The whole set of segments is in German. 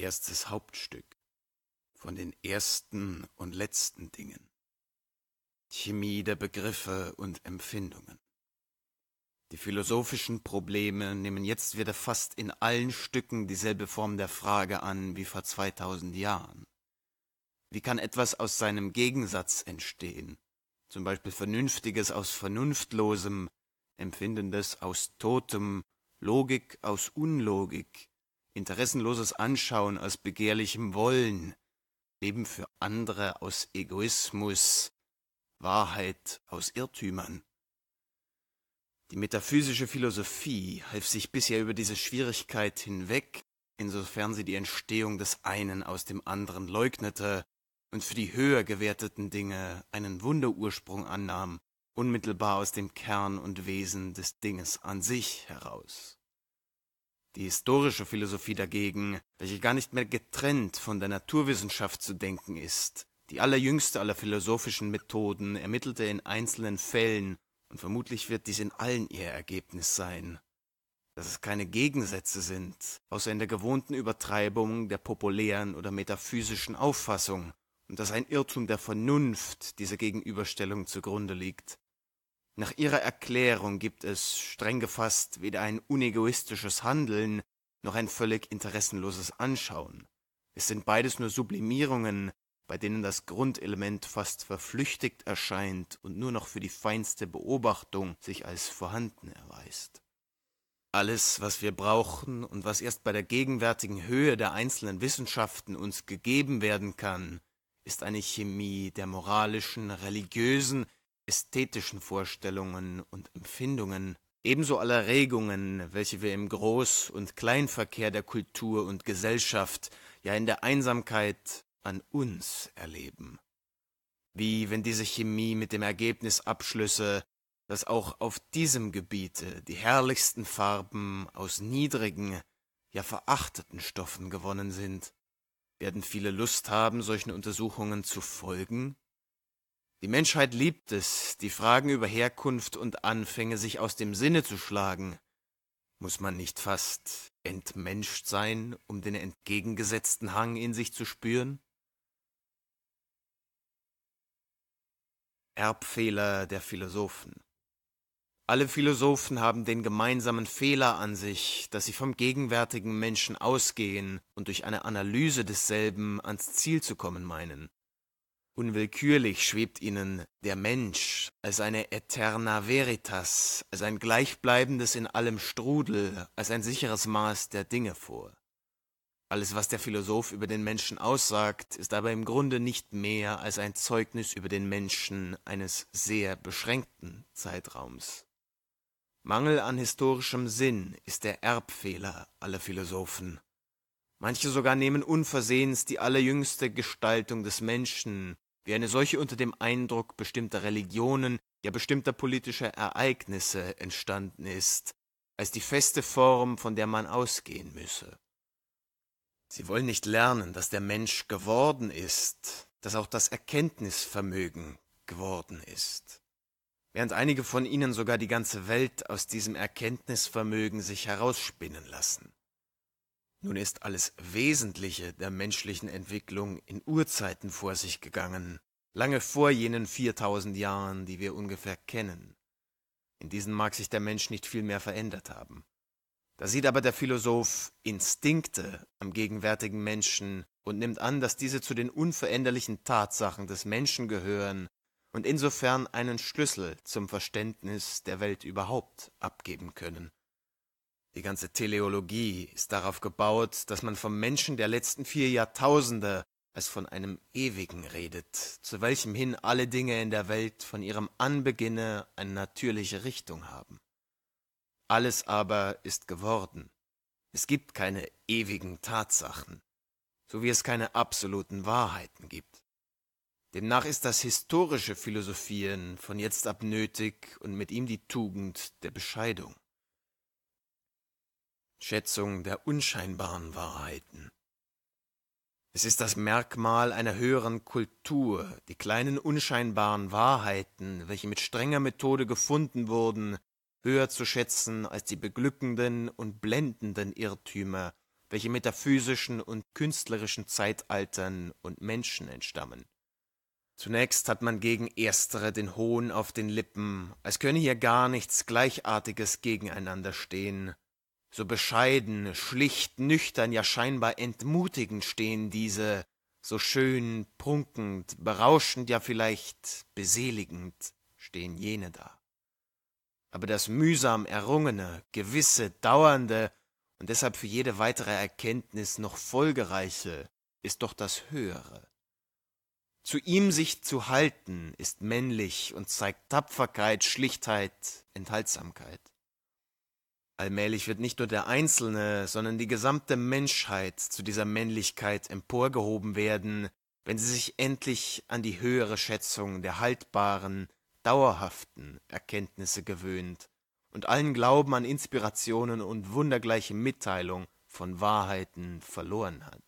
erstes Hauptstück von den ersten und letzten Dingen, Chemie der Begriffe und Empfindungen. Die philosophischen Probleme nehmen jetzt wieder fast in allen Stücken dieselbe Form der Frage an wie vor 2000 Jahren. Wie kann etwas aus seinem Gegensatz entstehen? Zum Beispiel Vernünftiges aus Vernunftlosem, Empfindendes aus Totem, Logik aus Unlogik, interessenloses Anschauen aus begehrlichem Wollen, Leben für andere aus Egoismus, Wahrheit aus Irrtümern. Die metaphysische Philosophie half sich bisher über diese Schwierigkeit hinweg, insofern sie die Entstehung des einen aus dem anderen leugnete und für die höher gewerteten Dinge einen Wunderursprung annahm, unmittelbar aus dem Kern und Wesen des Dinges an sich heraus. Die historische Philosophie dagegen, welche gar nicht mehr getrennt von der Naturwissenschaft zu denken ist, die allerjüngste aller philosophischen Methoden, ermittelte in einzelnen Fällen, und vermutlich wird dies in allen ihr Ergebnis sein, dass es keine Gegensätze sind, außer in der gewohnten Übertreibung der populären oder metaphysischen Auffassung, und dass ein Irrtum der Vernunft dieser Gegenüberstellung zugrunde liegt, nach ihrer Erklärung gibt es, streng gefasst, weder ein unegoistisches Handeln noch ein völlig interessenloses Anschauen. Es sind beides nur Sublimierungen, bei denen das Grundelement fast verflüchtigt erscheint und nur noch für die feinste Beobachtung sich als vorhanden erweist. Alles, was wir brauchen und was erst bei der gegenwärtigen Höhe der einzelnen Wissenschaften uns gegeben werden kann, ist eine Chemie der moralischen, religiösen, ästhetischen Vorstellungen und Empfindungen, ebenso aller Regungen, welche wir im Groß- und Kleinverkehr der Kultur und Gesellschaft, ja in der Einsamkeit an uns erleben. Wie wenn diese Chemie mit dem Ergebnis abschlüsse, dass auch auf diesem Gebiete die herrlichsten Farben aus niedrigen, ja verachteten Stoffen gewonnen sind. Werden viele Lust haben, solchen Untersuchungen zu folgen? Die Menschheit liebt es, die Fragen über Herkunft und Anfänge sich aus dem Sinne zu schlagen. Muss man nicht fast entmenscht sein, um den entgegengesetzten Hang in sich zu spüren? Erbfehler der Philosophen Alle Philosophen haben den gemeinsamen Fehler an sich, dass sie vom gegenwärtigen Menschen ausgehen und durch eine Analyse desselben ans Ziel zu kommen meinen. Unwillkürlich schwebt ihnen der Mensch als eine Eterna Veritas, als ein Gleichbleibendes in allem Strudel, als ein sicheres Maß der Dinge vor. Alles, was der Philosoph über den Menschen aussagt, ist aber im Grunde nicht mehr als ein Zeugnis über den Menschen eines sehr beschränkten Zeitraums. Mangel an historischem Sinn ist der Erbfehler aller Philosophen. Manche sogar nehmen unversehens die allerjüngste Gestaltung des Menschen wie eine solche unter dem Eindruck bestimmter Religionen, ja bestimmter politischer Ereignisse entstanden ist, als die feste Form, von der man ausgehen müsse. Sie wollen nicht lernen, dass der Mensch geworden ist, dass auch das Erkenntnisvermögen geworden ist. Während einige von ihnen sogar die ganze Welt aus diesem Erkenntnisvermögen sich herausspinnen lassen. Nun ist alles Wesentliche der menschlichen Entwicklung in Urzeiten vor sich gegangen, lange vor jenen 4000 Jahren, die wir ungefähr kennen. In diesen mag sich der Mensch nicht viel mehr verändert haben. Da sieht aber der Philosoph Instinkte am gegenwärtigen Menschen und nimmt an, dass diese zu den unveränderlichen Tatsachen des Menschen gehören und insofern einen Schlüssel zum Verständnis der Welt überhaupt abgeben können. Die ganze Teleologie ist darauf gebaut, dass man vom Menschen der letzten vier Jahrtausende als von einem Ewigen redet, zu welchem hin alle Dinge in der Welt von ihrem Anbeginne eine natürliche Richtung haben. Alles aber ist geworden. Es gibt keine ewigen Tatsachen, so wie es keine absoluten Wahrheiten gibt. Demnach ist das historische Philosophieren von jetzt ab nötig und mit ihm die Tugend der Bescheidung. Schätzung der unscheinbaren Wahrheiten. Es ist das Merkmal einer höheren Kultur, die kleinen unscheinbaren Wahrheiten, welche mit strenger Methode gefunden wurden, höher zu schätzen als die beglückenden und blendenden Irrtümer, welche metaphysischen und künstlerischen Zeitaltern und Menschen entstammen. Zunächst hat man gegen erstere den Hohn auf den Lippen, als könne hier gar nichts Gleichartiges gegeneinander stehen, so bescheiden, schlicht, nüchtern, ja scheinbar entmutigend stehen diese, so schön, prunkend, berauschend, ja vielleicht beseligend stehen jene da. Aber das mühsam errungene, gewisse, dauernde und deshalb für jede weitere Erkenntnis noch folgereiche ist doch das Höhere. Zu ihm sich zu halten ist männlich und zeigt Tapferkeit, Schlichtheit, Enthaltsamkeit. Allmählich wird nicht nur der Einzelne, sondern die gesamte Menschheit zu dieser Männlichkeit emporgehoben werden, wenn sie sich endlich an die höhere Schätzung der haltbaren, dauerhaften Erkenntnisse gewöhnt und allen Glauben an Inspirationen und wundergleiche Mitteilung von Wahrheiten verloren hat.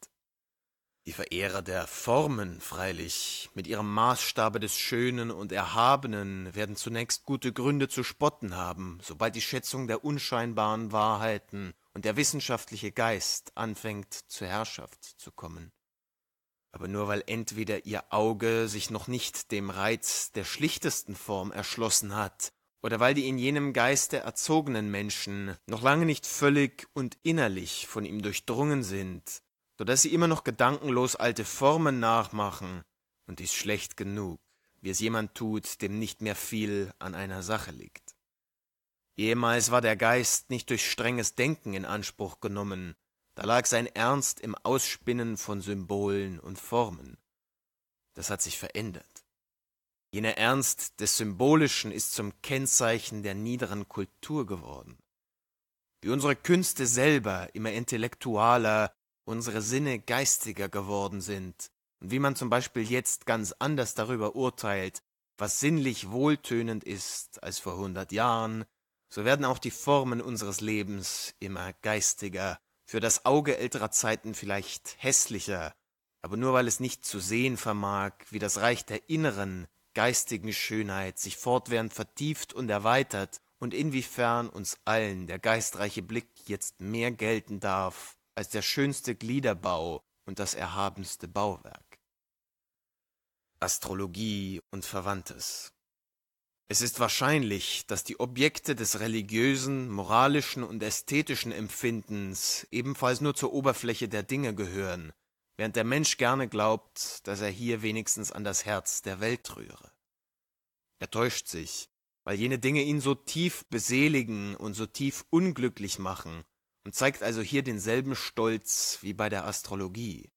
Die Verehrer der Formen freilich mit ihrem Maßstabe des Schönen und Erhabenen werden zunächst gute Gründe zu spotten haben, sobald die Schätzung der unscheinbaren Wahrheiten und der wissenschaftliche Geist anfängt zur Herrschaft zu kommen. Aber nur weil entweder ihr Auge sich noch nicht dem Reiz der schlichtesten Form erschlossen hat, oder weil die in jenem Geiste erzogenen Menschen noch lange nicht völlig und innerlich von ihm durchdrungen sind, sodass sie immer noch gedankenlos alte Formen nachmachen, und dies schlecht genug, wie es jemand tut, dem nicht mehr viel an einer Sache liegt. Jemals war der Geist nicht durch strenges Denken in Anspruch genommen, da lag sein Ernst im Ausspinnen von Symbolen und Formen. Das hat sich verändert. Jener Ernst des Symbolischen ist zum Kennzeichen der niederen Kultur geworden. Wie unsere Künste selber immer intellektualer, unsere Sinne geistiger geworden sind und wie man zum Beispiel jetzt ganz anders darüber urteilt, was sinnlich wohltönend ist als vor hundert Jahren, so werden auch die Formen unseres Lebens immer geistiger, für das Auge älterer Zeiten vielleicht hässlicher, aber nur weil es nicht zu sehen vermag, wie das Reich der inneren, geistigen Schönheit sich fortwährend vertieft und erweitert und inwiefern uns allen der geistreiche Blick jetzt mehr gelten darf als der schönste Gliederbau und das erhabenste Bauwerk. Astrologie und Verwandtes. Es ist wahrscheinlich, dass die Objekte des religiösen, moralischen und ästhetischen Empfindens ebenfalls nur zur Oberfläche der Dinge gehören, während der Mensch gerne glaubt, dass er hier wenigstens an das Herz der Welt rühre. Er täuscht sich, weil jene Dinge ihn so tief beseligen und so tief unglücklich machen, und zeigt also hier denselben Stolz wie bei der Astrologie.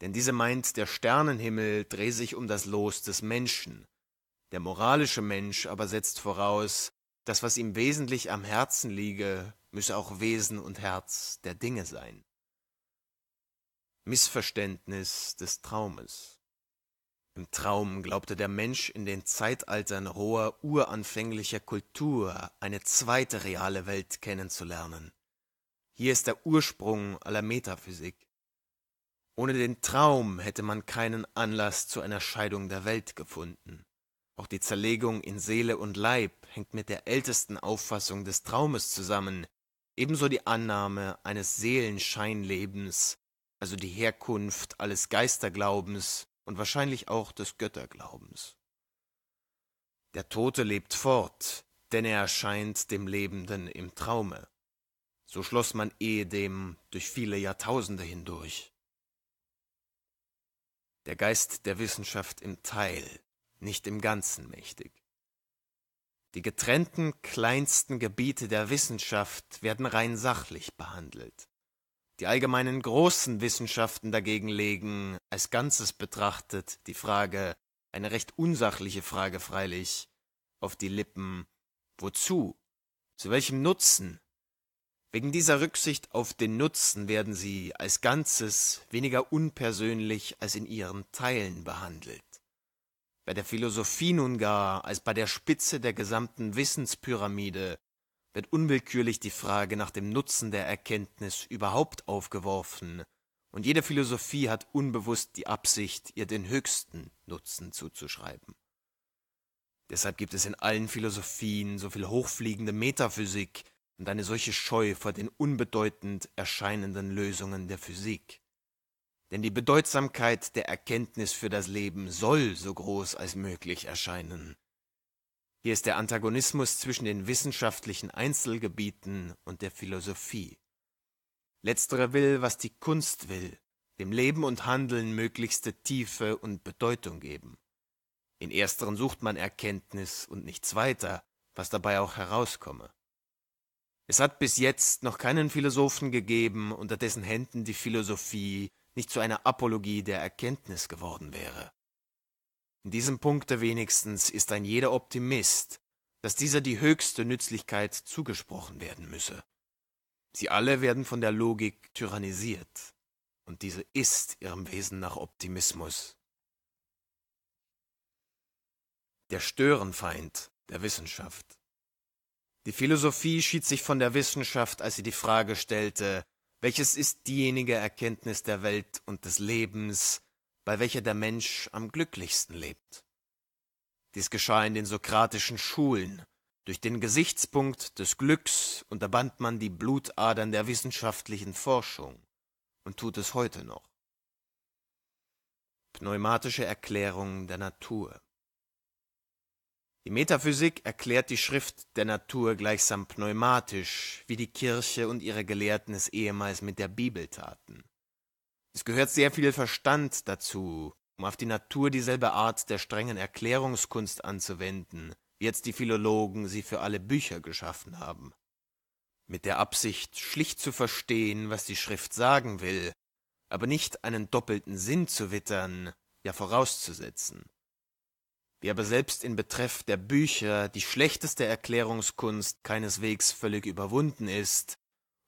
Denn diese meint, der Sternenhimmel drehe sich um das Los des Menschen. Der moralische Mensch aber setzt voraus, das, was ihm wesentlich am Herzen liege, müsse auch Wesen und Herz der Dinge sein. Missverständnis des Traumes. Im Traum glaubte der Mensch in den Zeitaltern roher, uranfänglicher Kultur eine zweite reale Welt kennenzulernen. Hier ist der Ursprung aller Metaphysik. Ohne den Traum hätte man keinen Anlass zu einer Scheidung der Welt gefunden. Auch die Zerlegung in Seele und Leib hängt mit der ältesten Auffassung des Traumes zusammen, ebenso die Annahme eines Seelenscheinlebens, also die Herkunft alles Geisterglaubens und wahrscheinlich auch des Götterglaubens. Der Tote lebt fort, denn er erscheint dem Lebenden im Traume. So schloss man ehedem durch viele Jahrtausende hindurch. Der Geist der Wissenschaft im Teil, nicht im Ganzen mächtig. Die getrennten kleinsten Gebiete der Wissenschaft werden rein sachlich behandelt. Die allgemeinen großen Wissenschaften dagegen legen, als Ganzes betrachtet, die Frage, eine recht unsachliche Frage freilich, auf die Lippen, wozu, zu welchem Nutzen, Wegen dieser Rücksicht auf den Nutzen werden sie als Ganzes weniger unpersönlich als in ihren Teilen behandelt. Bei der Philosophie nun gar als bei der Spitze der gesamten Wissenspyramide wird unwillkürlich die Frage nach dem Nutzen der Erkenntnis überhaupt aufgeworfen, und jede Philosophie hat unbewusst die Absicht, ihr den höchsten Nutzen zuzuschreiben. Deshalb gibt es in allen Philosophien so viel hochfliegende Metaphysik, und eine solche Scheu vor den unbedeutend erscheinenden Lösungen der Physik. Denn die Bedeutsamkeit der Erkenntnis für das Leben soll so groß als möglich erscheinen. Hier ist der Antagonismus zwischen den wissenschaftlichen Einzelgebieten und der Philosophie. Letztere will, was die Kunst will, dem Leben und Handeln möglichste Tiefe und Bedeutung geben. In ersteren sucht man Erkenntnis und nichts weiter, was dabei auch herauskomme. Es hat bis jetzt noch keinen Philosophen gegeben, unter dessen Händen die Philosophie nicht zu einer Apologie der Erkenntnis geworden wäre. In diesem Punkte wenigstens ist ein jeder Optimist, dass dieser die höchste Nützlichkeit zugesprochen werden müsse. Sie alle werden von der Logik tyrannisiert, und diese ist ihrem Wesen nach Optimismus. Der Störenfeind der Wissenschaft. Die Philosophie schied sich von der Wissenschaft, als sie die Frage stellte, welches ist diejenige Erkenntnis der Welt und des Lebens, bei welcher der Mensch am glücklichsten lebt. Dies geschah in den sokratischen Schulen. Durch den Gesichtspunkt des Glücks unterband man die Blutadern der wissenschaftlichen Forschung und tut es heute noch. Pneumatische Erklärung der Natur die Metaphysik erklärt die Schrift der Natur gleichsam pneumatisch, wie die Kirche und ihre Gelehrten es ehemals mit der Bibel taten. Es gehört sehr viel Verstand dazu, um auf die Natur dieselbe Art der strengen Erklärungskunst anzuwenden, wie jetzt die Philologen sie für alle Bücher geschaffen haben. Mit der Absicht, schlicht zu verstehen, was die Schrift sagen will, aber nicht einen doppelten Sinn zu wittern, ja vorauszusetzen wie aber selbst in Betreff der Bücher die schlechteste Erklärungskunst keineswegs völlig überwunden ist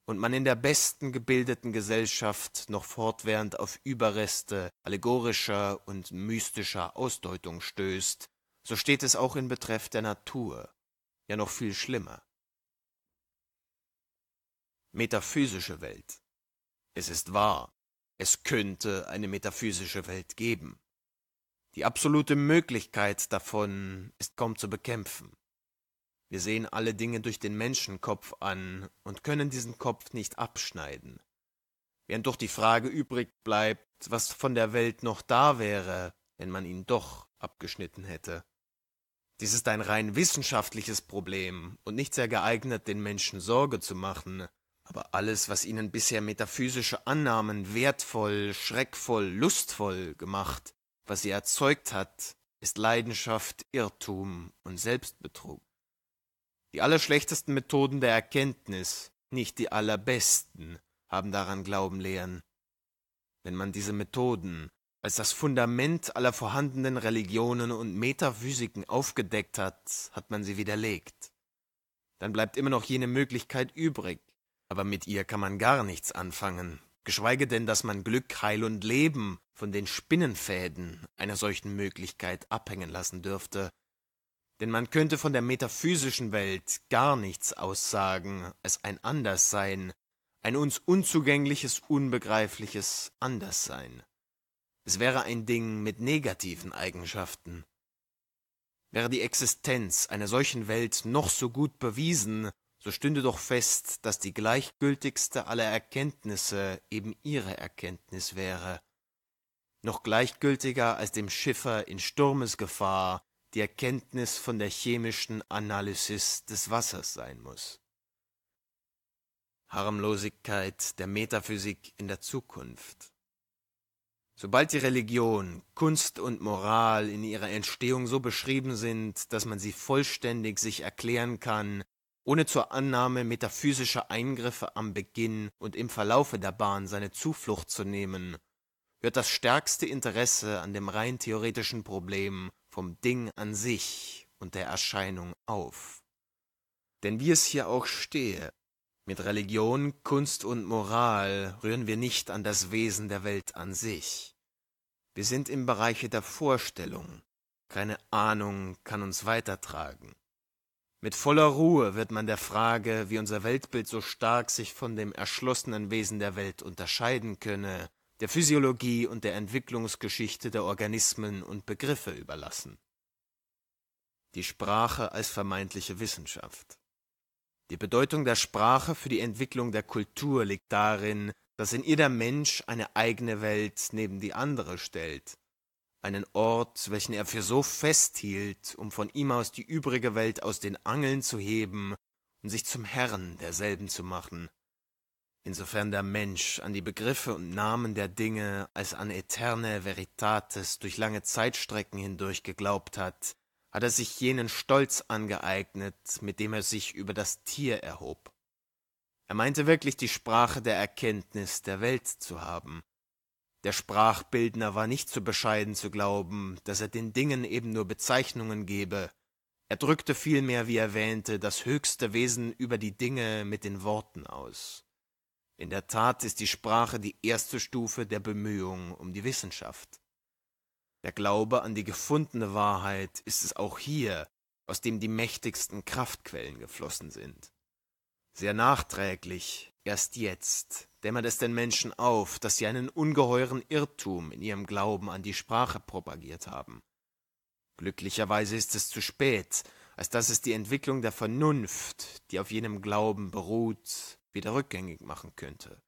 und man in der besten gebildeten Gesellschaft noch fortwährend auf Überreste allegorischer und mystischer Ausdeutung stößt, so steht es auch in Betreff der Natur, ja noch viel schlimmer. Metaphysische Welt. Es ist wahr, es könnte eine metaphysische Welt geben. Die absolute Möglichkeit davon ist kaum zu bekämpfen. Wir sehen alle Dinge durch den Menschenkopf an und können diesen Kopf nicht abschneiden. Während doch die Frage übrig bleibt, was von der Welt noch da wäre, wenn man ihn doch abgeschnitten hätte. Dies ist ein rein wissenschaftliches Problem und nicht sehr geeignet, den Menschen Sorge zu machen, aber alles, was ihnen bisher metaphysische Annahmen wertvoll, schreckvoll, lustvoll gemacht, was sie erzeugt hat, ist Leidenschaft, Irrtum und Selbstbetrug. Die allerschlechtesten Methoden der Erkenntnis, nicht die allerbesten, haben daran Glauben lehren. Wenn man diese Methoden als das Fundament aller vorhandenen Religionen und Metaphysiken aufgedeckt hat, hat man sie widerlegt. Dann bleibt immer noch jene Möglichkeit übrig, aber mit ihr kann man gar nichts anfangen, geschweige denn, dass man Glück, Heil und Leben von den Spinnenfäden einer solchen Möglichkeit abhängen lassen dürfte, denn man könnte von der metaphysischen Welt gar nichts aussagen als ein Anderssein, ein uns unzugängliches, unbegreifliches Anderssein. Es wäre ein Ding mit negativen Eigenschaften. Wäre die Existenz einer solchen Welt noch so gut bewiesen, so stünde doch fest, dass die gleichgültigste aller Erkenntnisse eben ihre Erkenntnis wäre, noch gleichgültiger als dem Schiffer in Sturmesgefahr die Erkenntnis von der chemischen Analysis des Wassers sein muss. Harmlosigkeit der Metaphysik in der Zukunft. Sobald die Religion, Kunst und Moral in ihrer Entstehung so beschrieben sind, dass man sie vollständig sich erklären kann, ohne zur Annahme metaphysischer Eingriffe am Beginn und im Verlaufe der Bahn seine Zuflucht zu nehmen, hört das stärkste Interesse an dem rein theoretischen Problem vom Ding an sich und der Erscheinung auf. Denn wie es hier auch stehe, mit Religion, Kunst und Moral rühren wir nicht an das Wesen der Welt an sich. Wir sind im Bereiche der Vorstellung. Keine Ahnung kann uns weitertragen. Mit voller Ruhe wird man der Frage, wie unser Weltbild so stark sich von dem erschlossenen Wesen der Welt unterscheiden könne, der Physiologie und der Entwicklungsgeschichte der Organismen und Begriffe überlassen. Die Sprache als vermeintliche Wissenschaft. Die Bedeutung der Sprache für die Entwicklung der Kultur liegt darin, dass in ihr der Mensch eine eigene Welt neben die andere stellt, einen Ort, welchen er für so festhielt, um von ihm aus die übrige Welt aus den Angeln zu heben und sich zum Herrn derselben zu machen, insofern der Mensch an die Begriffe und Namen der Dinge als an eterne Veritates durch lange Zeitstrecken hindurch geglaubt hat, hat er sich jenen Stolz angeeignet, mit dem er sich über das Tier erhob. Er meinte wirklich die Sprache der Erkenntnis der Welt zu haben, der Sprachbildner war nicht so bescheiden zu glauben, dass er den Dingen eben nur Bezeichnungen gebe, er drückte vielmehr, wie er wähnte, das höchste Wesen über die Dinge mit den Worten aus. In der Tat ist die Sprache die erste Stufe der Bemühung um die Wissenschaft. Der Glaube an die gefundene Wahrheit ist es auch hier, aus dem die mächtigsten Kraftquellen geflossen sind. Sehr nachträglich, erst jetzt, dämmert es den Menschen auf, dass sie einen ungeheuren Irrtum in ihrem Glauben an die Sprache propagiert haben. Glücklicherweise ist es zu spät, als dass es die Entwicklung der Vernunft, die auf jenem Glauben beruht, wieder rückgängig machen könnte.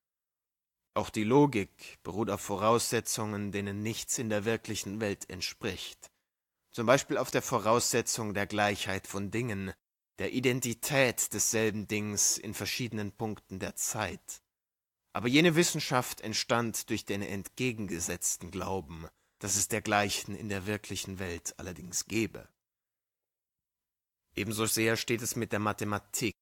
Auch die Logik beruht auf Voraussetzungen, denen nichts in der wirklichen Welt entspricht. Zum Beispiel auf der Voraussetzung der Gleichheit von Dingen, der Identität desselben Dings in verschiedenen Punkten der Zeit. Aber jene Wissenschaft entstand durch den entgegengesetzten Glauben, dass es dergleichen in der wirklichen Welt allerdings gebe. Ebenso sehr steht es mit der Mathematik,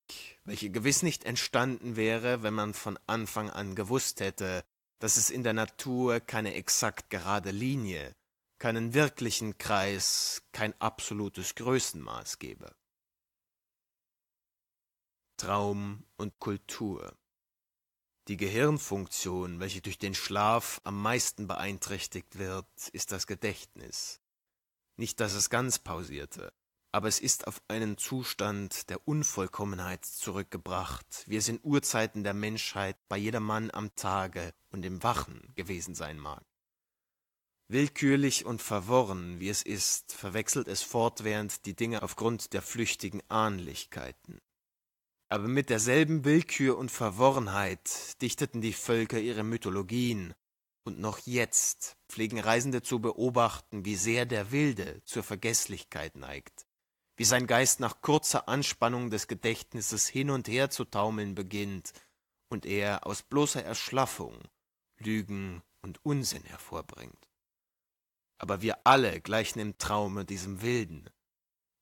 welche gewiss nicht entstanden wäre, wenn man von Anfang an gewusst hätte, dass es in der Natur keine exakt gerade Linie, keinen wirklichen Kreis, kein absolutes Größenmaß gebe. Traum und Kultur die Gehirnfunktion, welche durch den Schlaf am meisten beeinträchtigt wird, ist das Gedächtnis. Nicht, dass es ganz pausierte, aber es ist auf einen Zustand der Unvollkommenheit zurückgebracht, wie es in Urzeiten der Menschheit bei jedermann am Tage und im Wachen gewesen sein mag. Willkürlich und verworren, wie es ist, verwechselt es fortwährend die Dinge aufgrund der flüchtigen Ahnlichkeiten aber mit derselben Willkür und Verworrenheit dichteten die Völker ihre Mythologien, und noch jetzt pflegen Reisende zu beobachten, wie sehr der Wilde zur Vergesslichkeit neigt, wie sein Geist nach kurzer Anspannung des Gedächtnisses hin und her zu taumeln beginnt und er aus bloßer Erschlaffung Lügen und Unsinn hervorbringt. Aber wir alle gleichen im Traume diesem Wilden,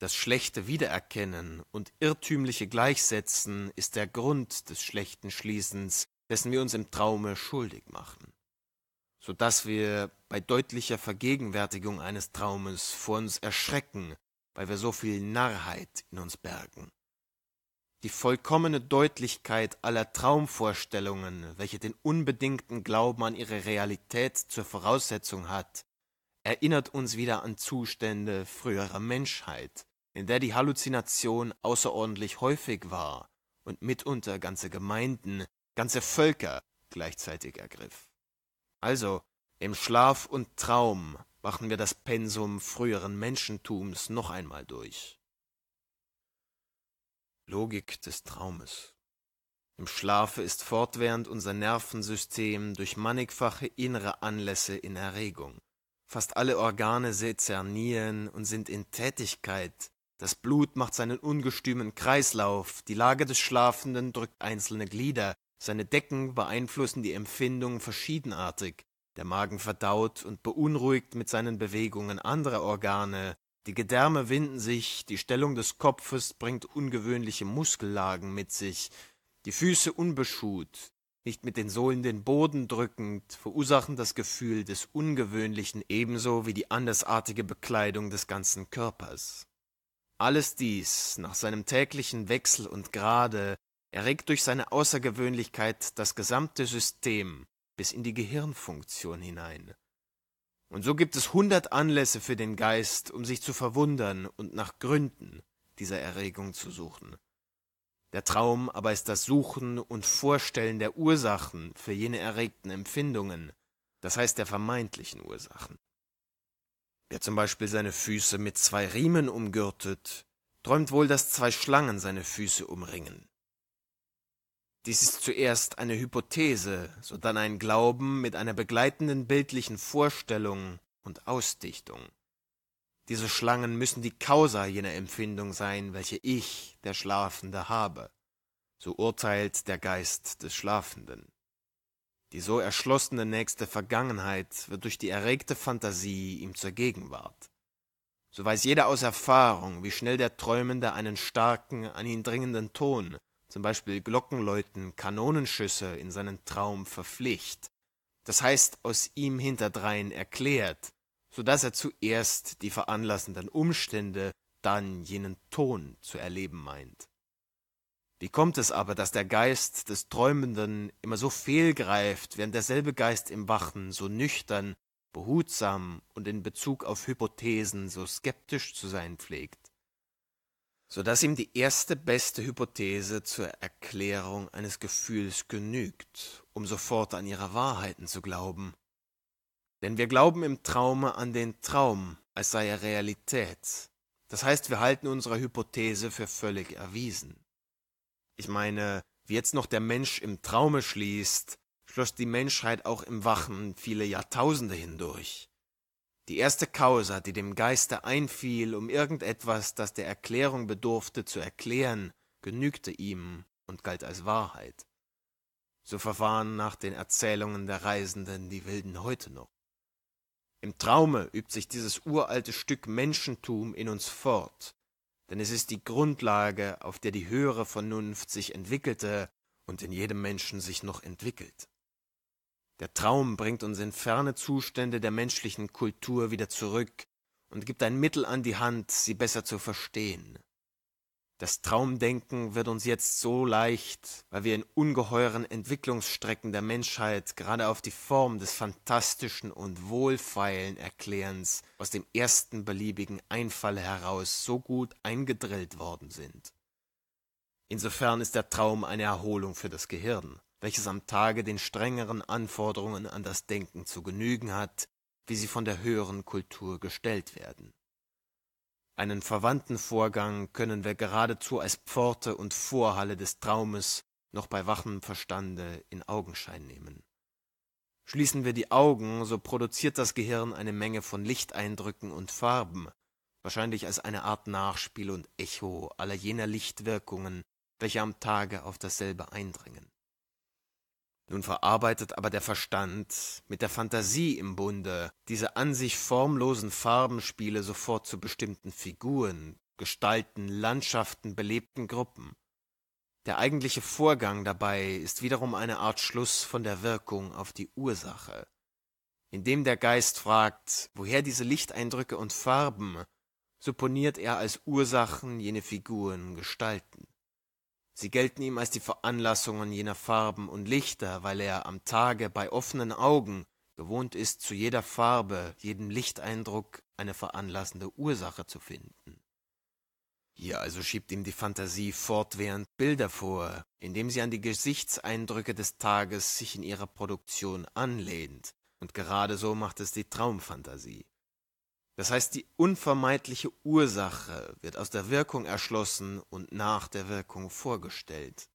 das schlechte Wiedererkennen und irrtümliche Gleichsetzen ist der Grund des schlechten Schließens, dessen wir uns im Traume schuldig machen, so dass wir bei deutlicher Vergegenwärtigung eines Traumes vor uns erschrecken, weil wir so viel Narrheit in uns bergen. Die vollkommene Deutlichkeit aller Traumvorstellungen, welche den unbedingten Glauben an ihre Realität zur Voraussetzung hat, erinnert uns wieder an Zustände früherer Menschheit, in der die Halluzination außerordentlich häufig war und mitunter ganze Gemeinden, ganze Völker gleichzeitig ergriff. Also, im Schlaf und Traum machen wir das Pensum früheren Menschentums noch einmal durch. Logik des Traumes. Im Schlafe ist fortwährend unser Nervensystem durch mannigfache innere Anlässe in Erregung. Fast alle Organe sezernieren und sind in Tätigkeit, das Blut macht seinen ungestümen Kreislauf, die Lage des Schlafenden drückt einzelne Glieder, seine Decken beeinflussen die Empfindungen verschiedenartig, der Magen verdaut und beunruhigt mit seinen Bewegungen andere Organe, die Gedärme winden sich, die Stellung des Kopfes bringt ungewöhnliche Muskellagen mit sich, die Füße unbeschuht, nicht mit den Sohlen den Boden drückend, verursachen das Gefühl des Ungewöhnlichen ebenso wie die andersartige Bekleidung des ganzen Körpers. Alles dies, nach seinem täglichen Wechsel und Grade, erregt durch seine Außergewöhnlichkeit das gesamte System bis in die Gehirnfunktion hinein. Und so gibt es hundert Anlässe für den Geist, um sich zu verwundern und nach Gründen dieser Erregung zu suchen. Der Traum aber ist das Suchen und Vorstellen der Ursachen für jene erregten Empfindungen, das heißt der vermeintlichen Ursachen. Wer zum Beispiel seine Füße mit zwei Riemen umgürtet, träumt wohl, dass zwei Schlangen seine Füße umringen. Dies ist zuerst eine Hypothese, sodann ein Glauben mit einer begleitenden bildlichen Vorstellung und Ausdichtung. Diese Schlangen müssen die Causa jener Empfindung sein, welche ich, der Schlafende, habe. So urteilt der Geist des Schlafenden. Die so erschlossene nächste Vergangenheit wird durch die erregte Fantasie ihm zur Gegenwart. So weiß jeder aus Erfahrung, wie schnell der Träumende einen starken, an ihn dringenden Ton, zum Beispiel Glockenläuten, Kanonenschüsse, in seinen Traum verpflicht, das heißt aus ihm hinterdrein erklärt, so daß er zuerst die veranlassenden Umstände, dann jenen Ton zu erleben meint. Wie kommt es aber, dass der Geist des Träumenden immer so fehlgreift, während derselbe Geist im Wachen so nüchtern, behutsam und in Bezug auf Hypothesen so skeptisch zu sein pflegt, so dass ihm die erste beste Hypothese zur Erklärung eines Gefühls genügt, um sofort an ihre Wahrheiten zu glauben. Denn wir glauben im Traume an den Traum, als sei er Realität. Das heißt, wir halten unsere Hypothese für völlig erwiesen. Ich meine, wie jetzt noch der Mensch im Traume schließt, schloss die Menschheit auch im Wachen viele Jahrtausende hindurch. Die erste Causa, die dem Geiste einfiel, um irgendetwas, das der Erklärung bedurfte, zu erklären, genügte ihm und galt als Wahrheit. So verfahren nach den Erzählungen der Reisenden die Wilden heute noch. Im Traume übt sich dieses uralte Stück Menschentum in uns fort, denn es ist die Grundlage, auf der die höhere Vernunft sich entwickelte und in jedem Menschen sich noch entwickelt. Der Traum bringt uns in ferne Zustände der menschlichen Kultur wieder zurück und gibt ein Mittel an die Hand, sie besser zu verstehen. Das Traumdenken wird uns jetzt so leicht, weil wir in ungeheuren Entwicklungsstrecken der Menschheit gerade auf die Form des fantastischen und wohlfeilen Erklärens aus dem ersten beliebigen Einfall heraus so gut eingedrillt worden sind. Insofern ist der Traum eine Erholung für das Gehirn, welches am Tage den strengeren Anforderungen an das Denken zu genügen hat, wie sie von der höheren Kultur gestellt werden. Einen verwandten Vorgang können wir geradezu als Pforte und Vorhalle des Traumes noch bei wachem Verstande in Augenschein nehmen. Schließen wir die Augen, so produziert das Gehirn eine Menge von Lichteindrücken und Farben, wahrscheinlich als eine Art Nachspiel und Echo aller jener Lichtwirkungen, welche am Tage auf dasselbe eindringen. Nun verarbeitet aber der Verstand mit der Phantasie im Bunde diese an sich formlosen Farbenspiele sofort zu bestimmten Figuren, Gestalten, Landschaften, belebten Gruppen. Der eigentliche Vorgang dabei ist wiederum eine Art Schluss von der Wirkung auf die Ursache, indem der Geist fragt, woher diese Lichteindrücke und Farben, supponiert er als Ursachen jene Figuren, Gestalten. Sie gelten ihm als die Veranlassungen jener Farben und Lichter, weil er am Tage bei offenen Augen gewohnt ist, zu jeder Farbe, jedem Lichteindruck eine veranlassende Ursache zu finden. Hier also schiebt ihm die Fantasie fortwährend Bilder vor, indem sie an die Gesichtseindrücke des Tages sich in ihrer Produktion anlehnt, und gerade so macht es die Traumfantasie. Das heißt, die unvermeidliche Ursache wird aus der Wirkung erschlossen und nach der Wirkung vorgestellt.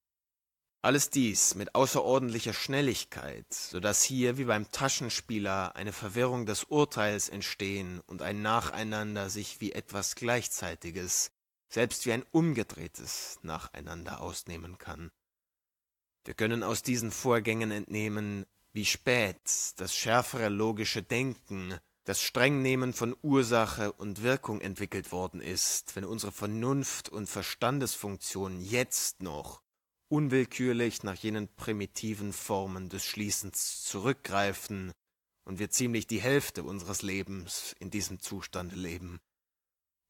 Alles dies mit außerordentlicher Schnelligkeit, so dass hier wie beim Taschenspieler eine Verwirrung des Urteils entstehen und ein Nacheinander sich wie etwas Gleichzeitiges, selbst wie ein umgedrehtes Nacheinander ausnehmen kann. Wir können aus diesen Vorgängen entnehmen, wie spät das schärfere logische Denken das Strengnehmen von Ursache und Wirkung entwickelt worden ist, wenn unsere Vernunft und Verstandesfunktionen jetzt noch unwillkürlich nach jenen primitiven Formen des Schließens zurückgreifen und wir ziemlich die Hälfte unseres Lebens in diesem Zustande leben.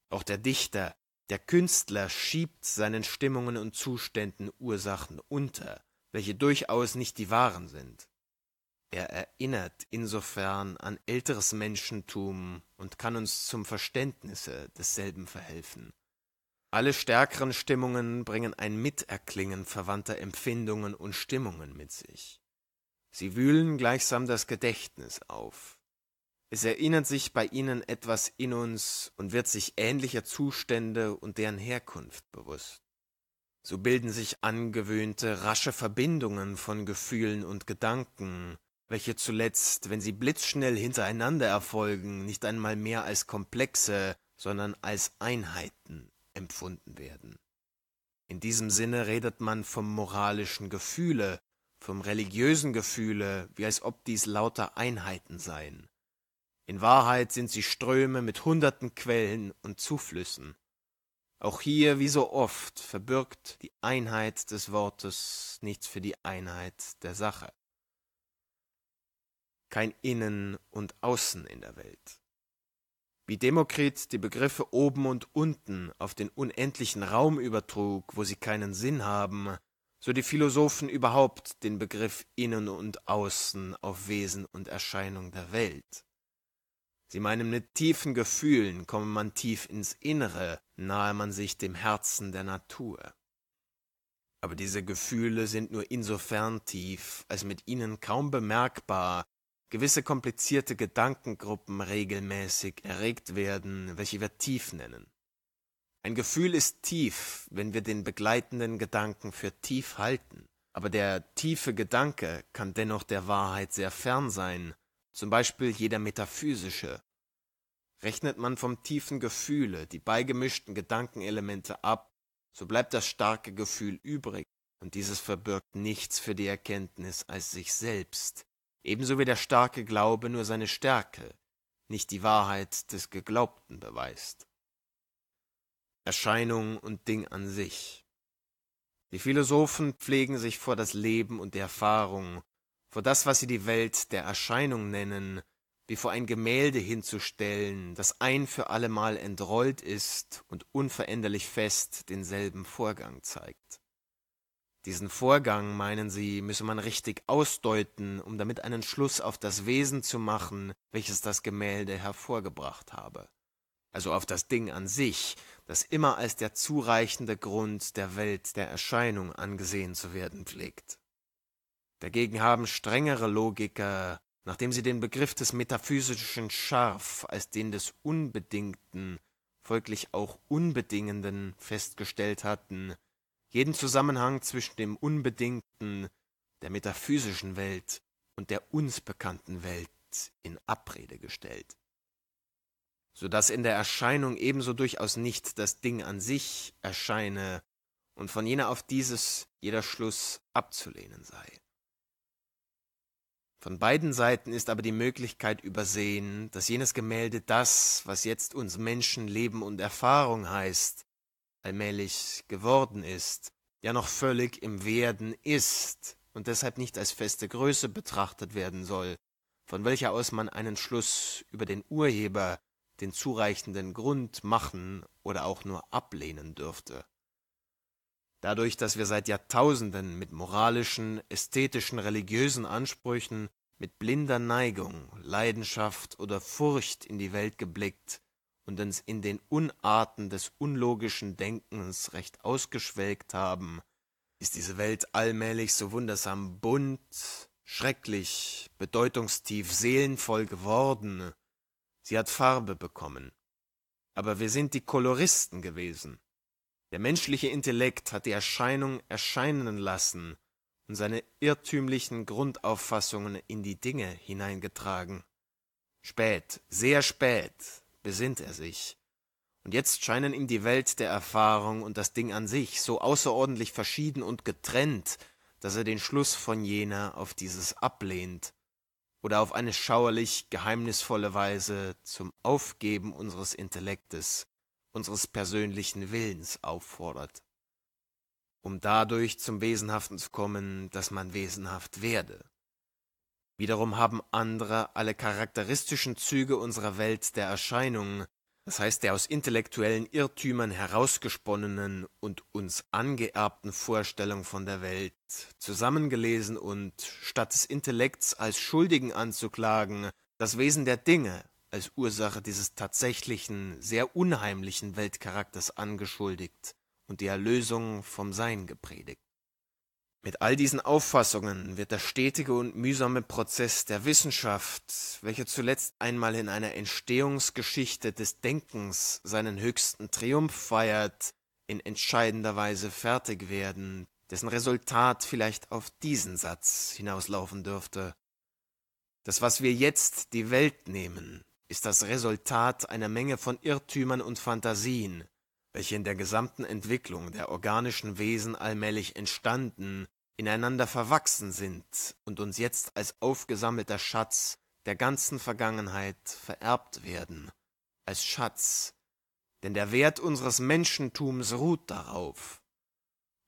Auch der Dichter, der Künstler schiebt seinen Stimmungen und Zuständen Ursachen unter, welche durchaus nicht die wahren sind. Er erinnert insofern an älteres Menschentum und kann uns zum Verständnisse desselben verhelfen. Alle stärkeren Stimmungen bringen ein Miterklingen verwandter Empfindungen und Stimmungen mit sich. Sie wühlen gleichsam das Gedächtnis auf. Es erinnert sich bei ihnen etwas in uns und wird sich ähnlicher Zustände und deren Herkunft bewusst. So bilden sich angewöhnte, rasche Verbindungen von Gefühlen und Gedanken, welche zuletzt, wenn sie blitzschnell hintereinander erfolgen, nicht einmal mehr als Komplexe, sondern als Einheiten empfunden werden. In diesem Sinne redet man vom moralischen Gefühle, vom religiösen Gefühle, wie als ob dies lauter Einheiten seien. In Wahrheit sind sie Ströme mit hunderten Quellen und Zuflüssen. Auch hier, wie so oft, verbirgt die Einheit des Wortes nichts für die Einheit der Sache kein Innen und Außen in der Welt. Wie Demokrit die Begriffe oben und unten auf den unendlichen Raum übertrug, wo sie keinen Sinn haben, so die Philosophen überhaupt den Begriff Innen und Außen auf Wesen und Erscheinung der Welt. Sie meinen, mit tiefen Gefühlen komme man tief ins Innere, nahe man sich dem Herzen der Natur. Aber diese Gefühle sind nur insofern tief, als mit ihnen kaum bemerkbar gewisse komplizierte Gedankengruppen regelmäßig erregt werden, welche wir tief nennen. Ein Gefühl ist tief, wenn wir den begleitenden Gedanken für tief halten, aber der tiefe Gedanke kann dennoch der Wahrheit sehr fern sein, zum Beispiel jeder metaphysische. Rechnet man vom tiefen Gefühle die beigemischten Gedankenelemente ab, so bleibt das starke Gefühl übrig, und dieses verbirgt nichts für die Erkenntnis als sich selbst, ebenso wie der starke Glaube nur seine Stärke, nicht die Wahrheit des Geglaubten beweist. Erscheinung und Ding an sich. Die Philosophen pflegen sich vor das Leben und die Erfahrung, vor das, was sie die Welt der Erscheinung nennen, wie vor ein Gemälde hinzustellen, das ein für allemal entrollt ist und unveränderlich fest denselben Vorgang zeigt. Diesen Vorgang, meinen Sie, müsse man richtig ausdeuten, um damit einen Schluss auf das Wesen zu machen, welches das Gemälde hervorgebracht habe. Also auf das Ding an sich, das immer als der zureichende Grund der Welt der Erscheinung angesehen zu werden pflegt. Dagegen haben strengere Logiker, nachdem sie den Begriff des metaphysischen scharf als den des Unbedingten, folglich auch Unbedingenden festgestellt hatten, jeden Zusammenhang zwischen dem Unbedingten, der metaphysischen Welt und der uns bekannten Welt in Abrede gestellt. So dass in der Erscheinung ebenso durchaus nicht das Ding an sich erscheine und von jener auf dieses jeder Schluss abzulehnen sei. Von beiden Seiten ist aber die Möglichkeit übersehen, dass jenes Gemälde das, was jetzt uns Menschen Leben und Erfahrung heißt, allmählich geworden ist, ja noch völlig im Werden ist und deshalb nicht als feste Größe betrachtet werden soll, von welcher aus man einen Schluss über den Urheber, den zureichenden Grund machen oder auch nur ablehnen dürfte. Dadurch, dass wir seit Jahrtausenden mit moralischen, ästhetischen, religiösen Ansprüchen, mit blinder Neigung, Leidenschaft oder Furcht in die Welt geblickt und uns in den Unarten des unlogischen Denkens recht ausgeschwelgt haben, ist diese Welt allmählich so wundersam bunt, schrecklich, bedeutungstief, seelenvoll geworden. Sie hat Farbe bekommen. Aber wir sind die Koloristen gewesen. Der menschliche Intellekt hat die Erscheinung erscheinen lassen und seine irrtümlichen Grundauffassungen in die Dinge hineingetragen. Spät, sehr spät, besinnt er sich. Und jetzt scheinen ihm die Welt der Erfahrung und das Ding an sich so außerordentlich verschieden und getrennt, dass er den Schluss von jener auf dieses ablehnt oder auf eine schauerlich geheimnisvolle Weise zum Aufgeben unseres Intellektes, unseres persönlichen Willens auffordert, um dadurch zum Wesenhaften zu kommen, dass man wesenhaft werde. Wiederum haben andere alle charakteristischen Züge unserer Welt der Erscheinung, das heißt der aus intellektuellen Irrtümern herausgesponnenen und uns angeerbten Vorstellung von der Welt, zusammengelesen und, statt des Intellekts als Schuldigen anzuklagen, das Wesen der Dinge als Ursache dieses tatsächlichen, sehr unheimlichen Weltcharakters angeschuldigt und die Erlösung vom Sein gepredigt. Mit all diesen Auffassungen wird der stetige und mühsame Prozess der Wissenschaft, welcher zuletzt einmal in einer Entstehungsgeschichte des Denkens seinen höchsten Triumph feiert, in entscheidender Weise fertig werden, dessen Resultat vielleicht auf diesen Satz hinauslaufen dürfte. Das, was wir jetzt die Welt nehmen, ist das Resultat einer Menge von Irrtümern und Phantasien, welche in der gesamten Entwicklung der organischen Wesen allmählich entstanden, ineinander verwachsen sind und uns jetzt als aufgesammelter Schatz der ganzen Vergangenheit vererbt werden, als Schatz, denn der Wert unseres Menschentums ruht darauf.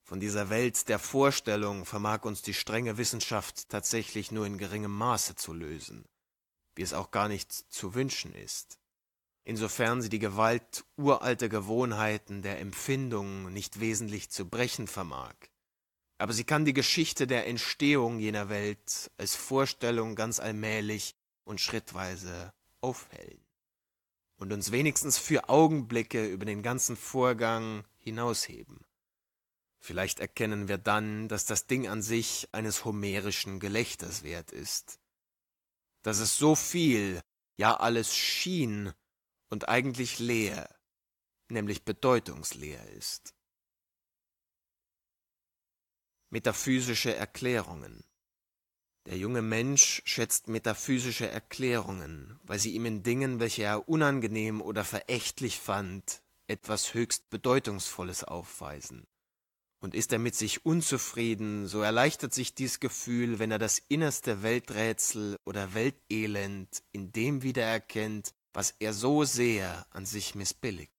Von dieser Welt der Vorstellung vermag uns die strenge Wissenschaft tatsächlich nur in geringem Maße zu lösen, wie es auch gar nicht zu wünschen ist insofern sie die Gewalt uralter Gewohnheiten der Empfindungen nicht wesentlich zu brechen vermag. Aber sie kann die Geschichte der Entstehung jener Welt als Vorstellung ganz allmählich und schrittweise aufhellen und uns wenigstens für Augenblicke über den ganzen Vorgang hinausheben. Vielleicht erkennen wir dann, dass das Ding an sich eines homerischen Gelächters wert ist, dass es so viel, ja alles schien, und eigentlich leer, nämlich bedeutungsleer ist. Metaphysische Erklärungen Der junge Mensch schätzt metaphysische Erklärungen, weil sie ihm in Dingen, welche er unangenehm oder verächtlich fand, etwas höchst Bedeutungsvolles aufweisen. Und ist er mit sich unzufrieden, so erleichtert sich dies Gefühl, wenn er das innerste Welträtsel oder Weltelend in dem wiedererkennt, was er so sehr an sich missbilligt.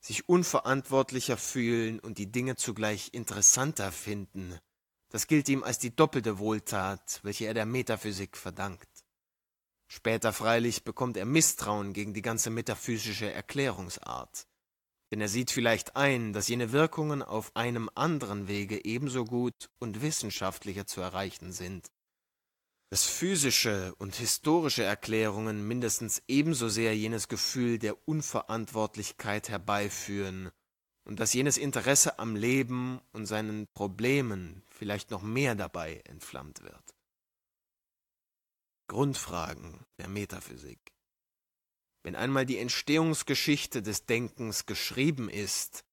Sich unverantwortlicher fühlen und die Dinge zugleich interessanter finden, das gilt ihm als die doppelte Wohltat, welche er der Metaphysik verdankt. Später freilich bekommt er Misstrauen gegen die ganze metaphysische Erklärungsart, denn er sieht vielleicht ein, dass jene Wirkungen auf einem anderen Wege ebenso gut und wissenschaftlicher zu erreichen sind, dass physische und historische Erklärungen mindestens ebenso sehr jenes Gefühl der Unverantwortlichkeit herbeiführen und dass jenes Interesse am Leben und seinen Problemen vielleicht noch mehr dabei entflammt wird. Grundfragen der Metaphysik. Wenn einmal die Entstehungsgeschichte des Denkens geschrieben ist,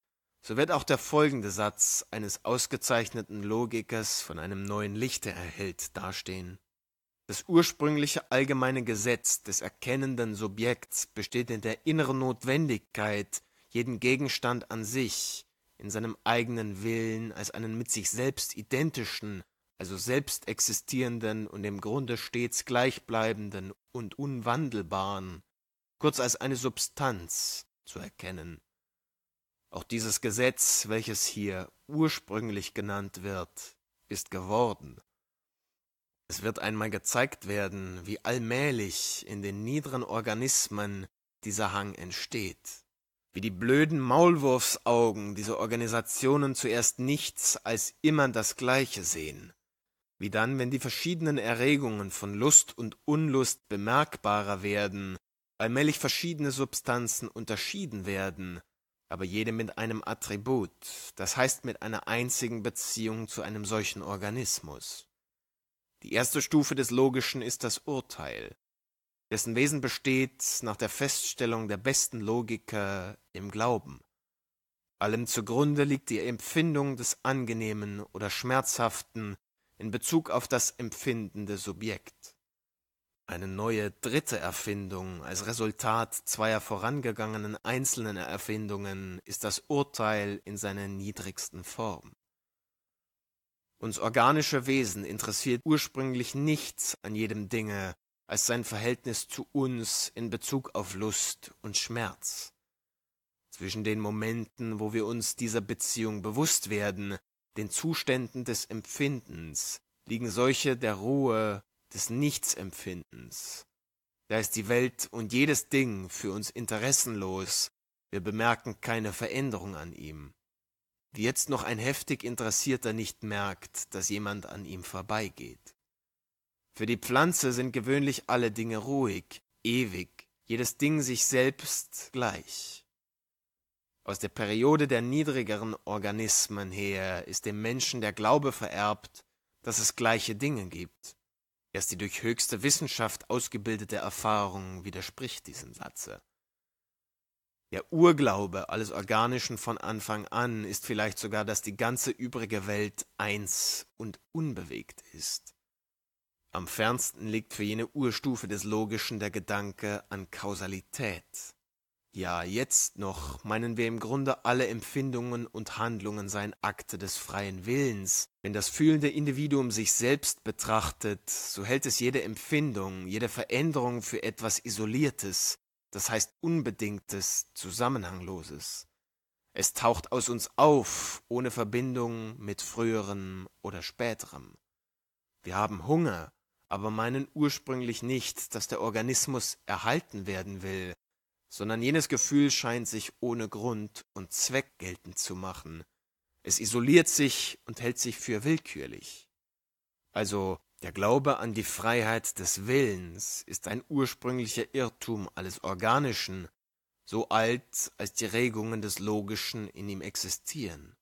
so wird auch der folgende Satz eines ausgezeichneten Logikers von einem neuen Lichte erhellt dastehen. Das ursprüngliche allgemeine Gesetz des erkennenden Subjekts besteht in der inneren Notwendigkeit, jeden Gegenstand an sich, in seinem eigenen Willen, als einen mit sich selbst identischen, also selbst existierenden und im Grunde stets gleichbleibenden und unwandelbaren, kurz als eine Substanz zu erkennen. Auch dieses Gesetz, welches hier ursprünglich genannt wird, ist geworden. Es wird einmal gezeigt werden, wie allmählich in den niederen Organismen dieser Hang entsteht, wie die blöden Maulwurfsaugen dieser Organisationen zuerst nichts als immer das Gleiche sehen, wie dann, wenn die verschiedenen Erregungen von Lust und Unlust bemerkbarer werden, allmählich verschiedene Substanzen unterschieden werden, aber jede mit einem Attribut, das heißt mit einer einzigen Beziehung zu einem solchen Organismus. Die erste Stufe des Logischen ist das Urteil, dessen Wesen besteht nach der Feststellung der besten Logiker im Glauben. Allem zugrunde liegt die Empfindung des Angenehmen oder Schmerzhaften in Bezug auf das empfindende Subjekt. Eine neue dritte Erfindung als Resultat zweier vorangegangenen einzelnen Erfindungen ist das Urteil in seiner niedrigsten Form. Uns organische Wesen interessiert ursprünglich nichts an jedem Dinge als sein Verhältnis zu uns in Bezug auf Lust und Schmerz. Zwischen den Momenten, wo wir uns dieser Beziehung bewusst werden, den Zuständen des Empfindens, liegen solche der Ruhe, des Nichtsempfindens. Da ist die Welt und jedes Ding für uns interessenlos, wir bemerken keine Veränderung an ihm jetzt noch ein heftig Interessierter nicht merkt, dass jemand an ihm vorbeigeht. Für die Pflanze sind gewöhnlich alle Dinge ruhig, ewig, jedes Ding sich selbst gleich. Aus der Periode der niedrigeren Organismen her ist dem Menschen der Glaube vererbt, dass es gleiche Dinge gibt. Erst die durch höchste Wissenschaft ausgebildete Erfahrung widerspricht diesem Satze. Der Urglaube alles Organischen von Anfang an ist vielleicht sogar, dass die ganze übrige Welt eins und unbewegt ist. Am fernsten liegt für jene Urstufe des Logischen der Gedanke an Kausalität. Ja, jetzt noch meinen wir im Grunde alle Empfindungen und Handlungen seien Akte des freien Willens. Wenn das fühlende Individuum sich selbst betrachtet, so hält es jede Empfindung, jede Veränderung für etwas Isoliertes, das heißt unbedingtes Zusammenhangloses. Es taucht aus uns auf, ohne Verbindung mit früherem oder späterem. Wir haben Hunger, aber meinen ursprünglich nicht, dass der Organismus erhalten werden will, sondern jenes Gefühl scheint sich ohne Grund und Zweck geltend zu machen. Es isoliert sich und hält sich für willkürlich. Also der Glaube an die Freiheit des Willens ist ein ursprünglicher Irrtum alles Organischen, so alt als die Regungen des Logischen in ihm existieren.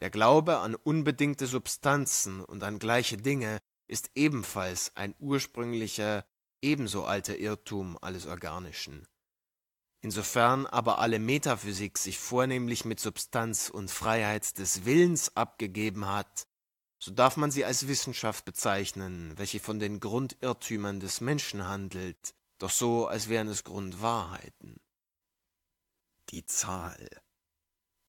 Der Glaube an unbedingte Substanzen und an gleiche Dinge ist ebenfalls ein ursprünglicher, ebenso alter Irrtum alles Organischen. Insofern aber alle Metaphysik sich vornehmlich mit Substanz und Freiheit des Willens abgegeben hat, so darf man sie als Wissenschaft bezeichnen, welche von den Grundirrtümern des Menschen handelt, doch so, als wären es Grundwahrheiten. Die Zahl.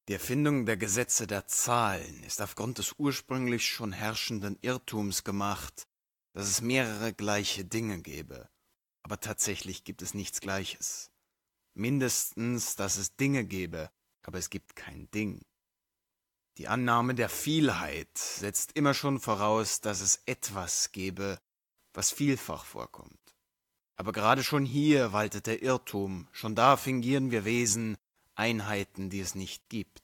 Die Erfindung der Gesetze der Zahlen ist aufgrund des ursprünglich schon herrschenden Irrtums gemacht, dass es mehrere gleiche Dinge gebe, Aber tatsächlich gibt es nichts Gleiches. Mindestens, dass es Dinge gebe, aber es gibt kein Ding. Die Annahme der Vielheit setzt immer schon voraus, dass es etwas gebe, was vielfach vorkommt. Aber gerade schon hier waltet der Irrtum, schon da fingieren wir Wesen, Einheiten, die es nicht gibt.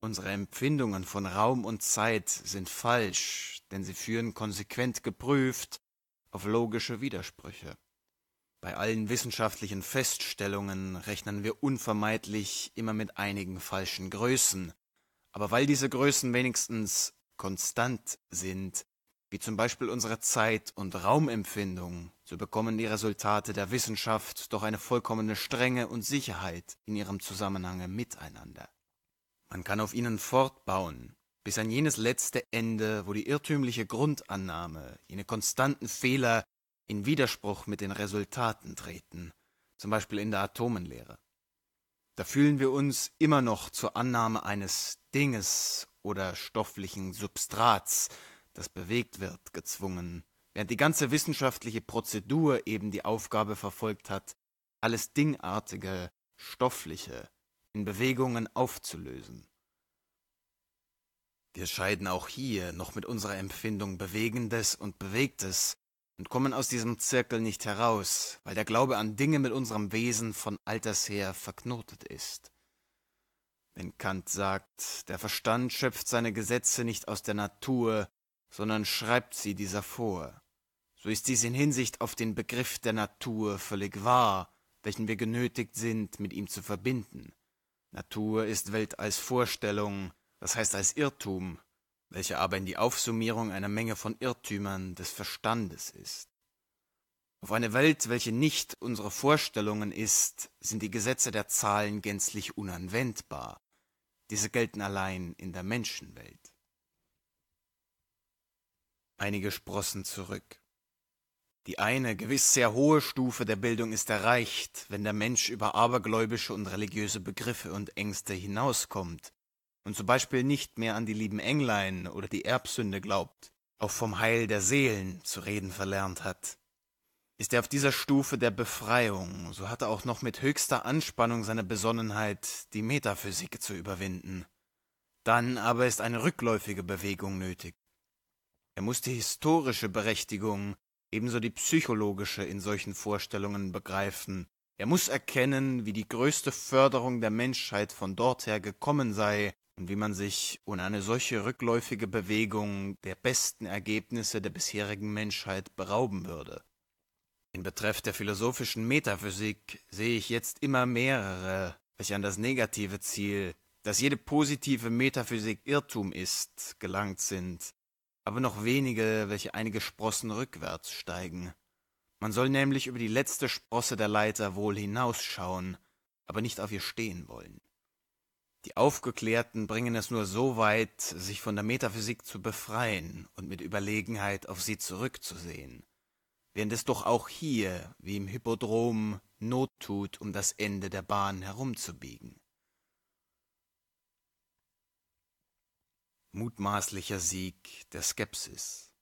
Unsere Empfindungen von Raum und Zeit sind falsch, denn sie führen konsequent geprüft auf logische Widersprüche. Bei allen wissenschaftlichen Feststellungen rechnen wir unvermeidlich immer mit einigen falschen Größen, aber weil diese Größen wenigstens konstant sind, wie zum Beispiel unsere Zeit- und Raumempfindung, so bekommen die Resultate der Wissenschaft doch eine vollkommene Strenge und Sicherheit in ihrem Zusammenhang miteinander. Man kann auf ihnen fortbauen, bis an jenes letzte Ende, wo die irrtümliche Grundannahme, jene konstanten Fehler in Widerspruch mit den Resultaten treten, zum Beispiel in der Atomenlehre. Da fühlen wir uns immer noch zur Annahme eines Dinges oder stofflichen Substrats, das bewegt wird, gezwungen, während die ganze wissenschaftliche Prozedur eben die Aufgabe verfolgt hat, alles Dingartige, Stoffliche in Bewegungen aufzulösen. Wir scheiden auch hier noch mit unserer Empfindung Bewegendes und Bewegtes und kommen aus diesem Zirkel nicht heraus, weil der Glaube an Dinge mit unserem Wesen von alters her verknotet ist. Wenn Kant sagt, der Verstand schöpft seine Gesetze nicht aus der Natur, sondern schreibt sie dieser vor, so ist dies in Hinsicht auf den Begriff der Natur völlig wahr, welchen wir genötigt sind, mit ihm zu verbinden. Natur ist Welt als Vorstellung, das heißt als Irrtum, welche aber in die Aufsummierung einer Menge von Irrtümern des Verstandes ist. Auf eine Welt, welche nicht unsere Vorstellungen ist, sind die Gesetze der Zahlen gänzlich unanwendbar. Diese gelten allein in der Menschenwelt. Einige sprossen zurück. Die eine, gewiss sehr hohe Stufe der Bildung ist erreicht, wenn der Mensch über abergläubische und religiöse Begriffe und Ängste hinauskommt und zum Beispiel nicht mehr an die lieben Englein oder die Erbsünde glaubt, auch vom Heil der Seelen zu reden verlernt hat, ist er auf dieser Stufe der Befreiung, so hat er auch noch mit höchster Anspannung seine Besonnenheit, die Metaphysik zu überwinden. Dann aber ist eine rückläufige Bewegung nötig. Er muss die historische Berechtigung, ebenso die psychologische in solchen Vorstellungen begreifen. Er muss erkennen, wie die größte Förderung der Menschheit von dorther gekommen sei und wie man sich ohne eine solche rückläufige Bewegung der besten Ergebnisse der bisherigen Menschheit berauben würde. In Betreff der philosophischen Metaphysik sehe ich jetzt immer mehrere, welche an das negative Ziel, dass jede positive Metaphysik Irrtum ist, gelangt sind, aber noch wenige, welche einige Sprossen rückwärts steigen. Man soll nämlich über die letzte Sprosse der Leiter wohl hinausschauen, aber nicht auf ihr stehen wollen. Die Aufgeklärten bringen es nur so weit, sich von der Metaphysik zu befreien und mit Überlegenheit auf sie zurückzusehen, während es doch auch hier, wie im Hippodrom, Not tut, um das Ende der Bahn herumzubiegen. Mutmaßlicher Sieg der Skepsis.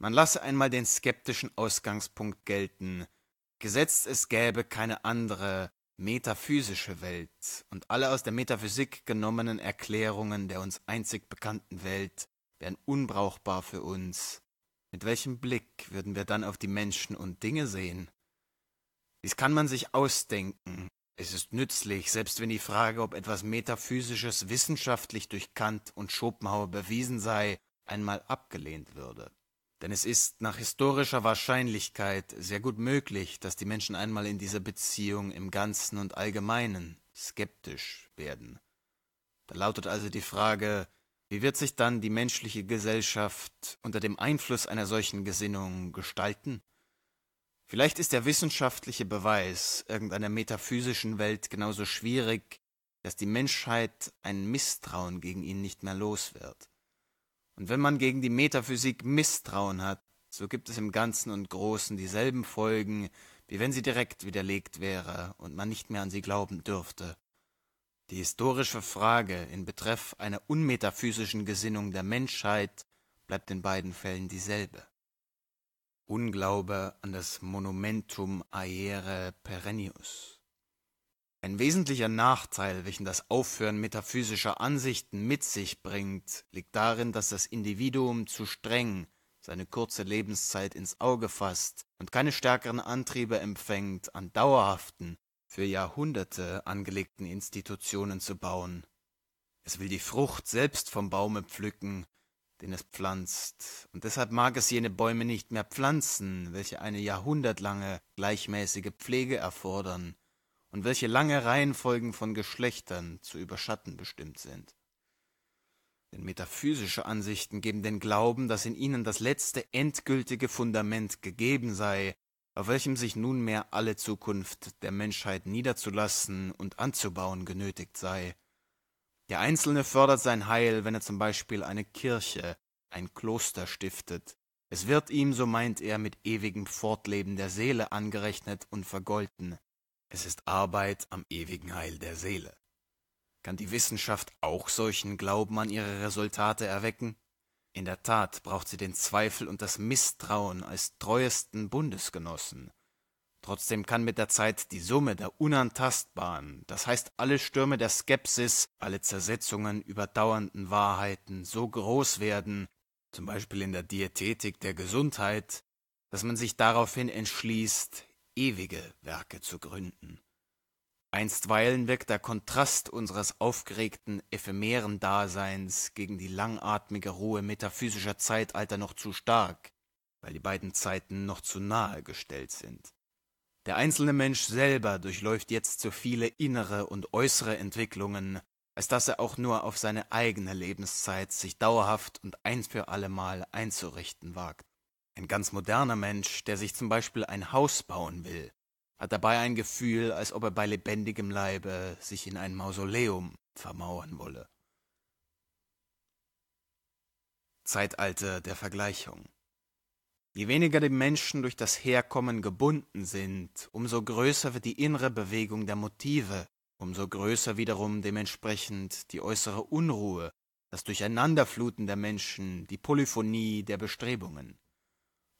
Man lasse einmal den skeptischen Ausgangspunkt gelten, gesetzt es gäbe keine andere, metaphysische Welt und alle aus der Metaphysik genommenen Erklärungen der uns einzig bekannten Welt wären unbrauchbar für uns. Mit welchem Blick würden wir dann auf die Menschen und Dinge sehen? Dies kann man sich ausdenken. Es ist nützlich, selbst wenn die Frage, ob etwas Metaphysisches wissenschaftlich durch Kant und Schopenhauer bewiesen sei, einmal abgelehnt würde. Denn es ist nach historischer Wahrscheinlichkeit sehr gut möglich, dass die Menschen einmal in dieser Beziehung im Ganzen und Allgemeinen skeptisch werden. Da lautet also die Frage, wie wird sich dann die menschliche Gesellschaft unter dem Einfluss einer solchen Gesinnung gestalten? Vielleicht ist der wissenschaftliche Beweis irgendeiner metaphysischen Welt genauso schwierig, dass die Menschheit ein Misstrauen gegen ihn nicht mehr los wird. Und wenn man gegen die Metaphysik Misstrauen hat, so gibt es im Ganzen und Großen dieselben Folgen, wie wenn sie direkt widerlegt wäre und man nicht mehr an sie glauben dürfte. Die historische Frage in Betreff einer unmetaphysischen Gesinnung der Menschheit bleibt in beiden Fällen dieselbe. Unglaube an das Monumentum aere perennius. Ein wesentlicher Nachteil, welchen das Aufhören metaphysischer Ansichten mit sich bringt, liegt darin, dass das Individuum zu streng seine kurze Lebenszeit ins Auge fasst und keine stärkeren Antriebe empfängt, an dauerhaften, für Jahrhunderte angelegten Institutionen zu bauen. Es will die Frucht selbst vom Baume pflücken, den es pflanzt, und deshalb mag es jene Bäume nicht mehr pflanzen, welche eine jahrhundertlange gleichmäßige Pflege erfordern, und welche lange Reihenfolgen von Geschlechtern zu überschatten bestimmt sind. Denn metaphysische Ansichten geben den Glauben, dass in ihnen das letzte endgültige Fundament gegeben sei, auf welchem sich nunmehr alle Zukunft der Menschheit niederzulassen und anzubauen genötigt sei. Der Einzelne fördert sein Heil, wenn er zum Beispiel eine Kirche, ein Kloster stiftet. Es wird ihm, so meint er, mit ewigem Fortleben der Seele angerechnet und vergolten. Es ist Arbeit am ewigen Heil der Seele. Kann die Wissenschaft auch solchen Glauben an ihre Resultate erwecken? In der Tat braucht sie den Zweifel und das Misstrauen als treuesten Bundesgenossen. Trotzdem kann mit der Zeit die Summe der Unantastbaren, das heißt alle Stürme der Skepsis, alle Zersetzungen überdauernden Wahrheiten so groß werden, zum Beispiel in der Diätetik der Gesundheit, dass man sich daraufhin entschließt, ewige Werke zu gründen. Einstweilen wirkt der Kontrast unseres aufgeregten, ephemeren Daseins gegen die langatmige Ruhe metaphysischer Zeitalter noch zu stark, weil die beiden Zeiten noch zu nahe gestellt sind. Der einzelne Mensch selber durchläuft jetzt so viele innere und äußere Entwicklungen, als dass er auch nur auf seine eigene Lebenszeit sich dauerhaft und ein für allemal einzurichten wagt. Ein ganz moderner Mensch, der sich zum Beispiel ein Haus bauen will, hat dabei ein Gefühl, als ob er bei lebendigem Leibe sich in ein Mausoleum vermauern wolle. Zeitalter der Vergleichung. Je weniger die Menschen durch das Herkommen gebunden sind, umso größer wird die innere Bewegung der Motive, umso größer wiederum dementsprechend die äußere Unruhe, das Durcheinanderfluten der Menschen, die Polyphonie der Bestrebungen.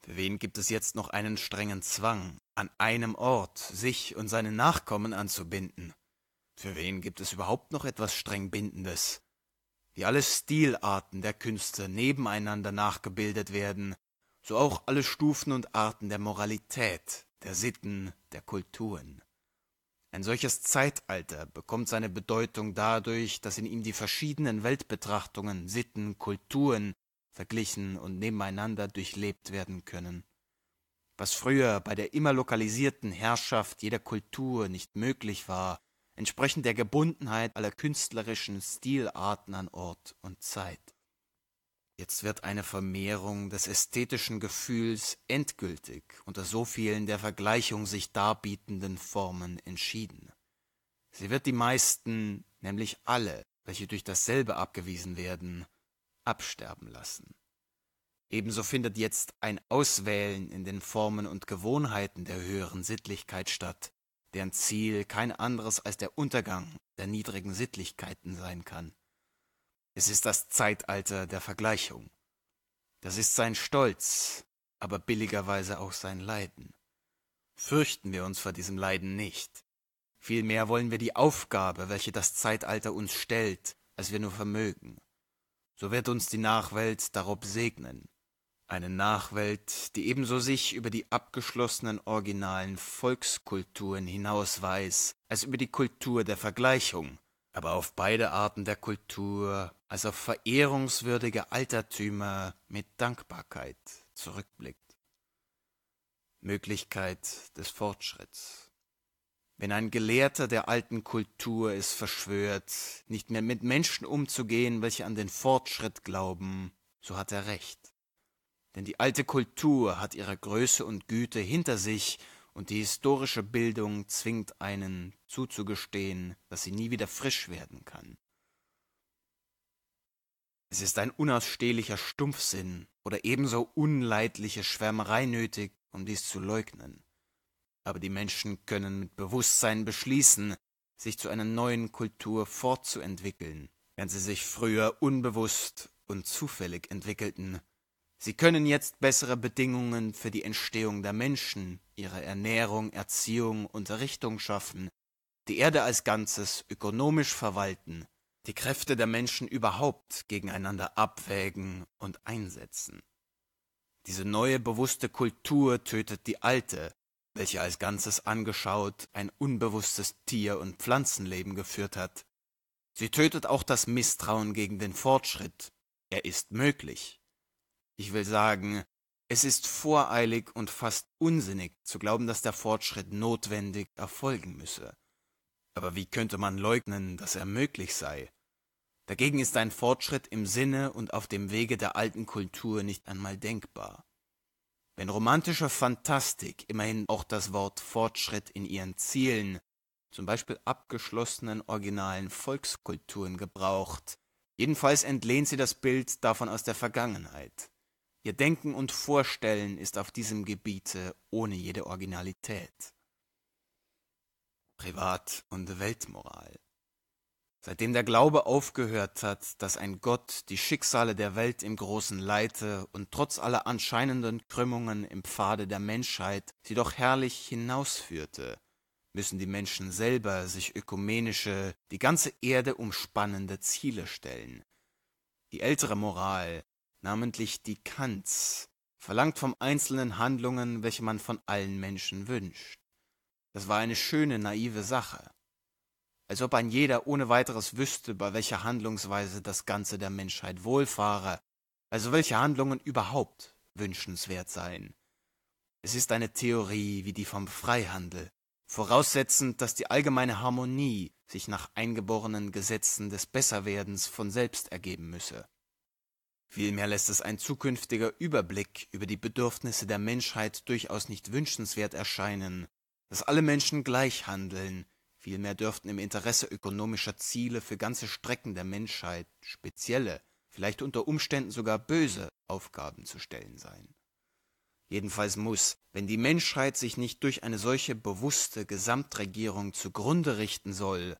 Für wen gibt es jetzt noch einen strengen Zwang, an einem Ort sich und seine Nachkommen anzubinden? Für wen gibt es überhaupt noch etwas streng Bindendes? Wie alle Stilarten der Künste nebeneinander nachgebildet werden, so auch alle Stufen und Arten der Moralität, der Sitten, der Kulturen. Ein solches Zeitalter bekommt seine Bedeutung dadurch, dass in ihm die verschiedenen Weltbetrachtungen, Sitten, Kulturen, verglichen und nebeneinander durchlebt werden können. Was früher bei der immer lokalisierten Herrschaft jeder Kultur nicht möglich war, entsprechend der Gebundenheit aller künstlerischen Stilarten an Ort und Zeit. Jetzt wird eine Vermehrung des ästhetischen Gefühls endgültig unter so vielen der Vergleichung sich darbietenden Formen entschieden. Sie wird die meisten, nämlich alle, welche durch dasselbe abgewiesen werden, absterben lassen. Ebenso findet jetzt ein Auswählen in den Formen und Gewohnheiten der höheren Sittlichkeit statt, deren Ziel kein anderes als der Untergang der niedrigen Sittlichkeiten sein kann. Es ist das Zeitalter der Vergleichung. Das ist sein Stolz, aber billigerweise auch sein Leiden. Fürchten wir uns vor diesem Leiden nicht. Vielmehr wollen wir die Aufgabe, welche das Zeitalter uns stellt, als wir nur vermögen, so wird uns die Nachwelt darob segnen. Eine Nachwelt, die ebenso sich über die abgeschlossenen originalen Volkskulturen hinaus als über die Kultur der Vergleichung, aber auf beide Arten der Kultur, als auf verehrungswürdige Altertümer mit Dankbarkeit zurückblickt. Möglichkeit des Fortschritts. Wenn ein Gelehrter der alten Kultur es verschwört, nicht mehr mit Menschen umzugehen, welche an den Fortschritt glauben, so hat er recht. Denn die alte Kultur hat ihre Größe und Güte hinter sich, und die historische Bildung zwingt einen zuzugestehen, dass sie nie wieder frisch werden kann. Es ist ein unausstehlicher Stumpfsinn oder ebenso unleidliche Schwärmerei nötig, um dies zu leugnen aber die Menschen können mit Bewusstsein beschließen, sich zu einer neuen Kultur fortzuentwickeln, während sie sich früher unbewusst und zufällig entwickelten. Sie können jetzt bessere Bedingungen für die Entstehung der Menschen, ihre Ernährung, Erziehung, Unterrichtung schaffen, die Erde als Ganzes ökonomisch verwalten, die Kräfte der Menschen überhaupt gegeneinander abwägen und einsetzen. Diese neue bewusste Kultur tötet die alte, welche als Ganzes angeschaut ein unbewusstes Tier- und Pflanzenleben geführt hat. Sie tötet auch das Misstrauen gegen den Fortschritt. Er ist möglich. Ich will sagen, es ist voreilig und fast unsinnig zu glauben, dass der Fortschritt notwendig erfolgen müsse. Aber wie könnte man leugnen, dass er möglich sei? Dagegen ist ein Fortschritt im Sinne und auf dem Wege der alten Kultur nicht einmal denkbar. Wenn romantische Fantastik immerhin auch das Wort Fortschritt in ihren Zielen, zum Beispiel abgeschlossenen originalen Volkskulturen gebraucht, jedenfalls entlehnt sie das Bild davon aus der Vergangenheit. Ihr Denken und Vorstellen ist auf diesem Gebiete ohne jede Originalität. Privat- und Weltmoral Seitdem der Glaube aufgehört hat, dass ein Gott die Schicksale der Welt im Großen leite und trotz aller anscheinenden Krümmungen im Pfade der Menschheit sie doch herrlich hinausführte, müssen die Menschen selber sich ökumenische, die ganze Erde umspannende Ziele stellen. Die ältere Moral, namentlich die Kants, verlangt vom Einzelnen Handlungen, welche man von allen Menschen wünscht. Das war eine schöne, naive Sache als ob ein jeder ohne weiteres wüsste, bei welcher Handlungsweise das Ganze der Menschheit wohlfahre, also welche Handlungen überhaupt wünschenswert seien. Es ist eine Theorie wie die vom Freihandel, voraussetzend, dass die allgemeine Harmonie sich nach eingeborenen Gesetzen des Besserwerdens von selbst ergeben müsse. Vielmehr lässt es ein zukünftiger Überblick über die Bedürfnisse der Menschheit durchaus nicht wünschenswert erscheinen, dass alle Menschen gleich handeln, Vielmehr dürften im Interesse ökonomischer Ziele für ganze Strecken der Menschheit spezielle, vielleicht unter Umständen sogar böse Aufgaben zu stellen sein. Jedenfalls muss, wenn die Menschheit sich nicht durch eine solche bewusste Gesamtregierung zugrunde richten soll,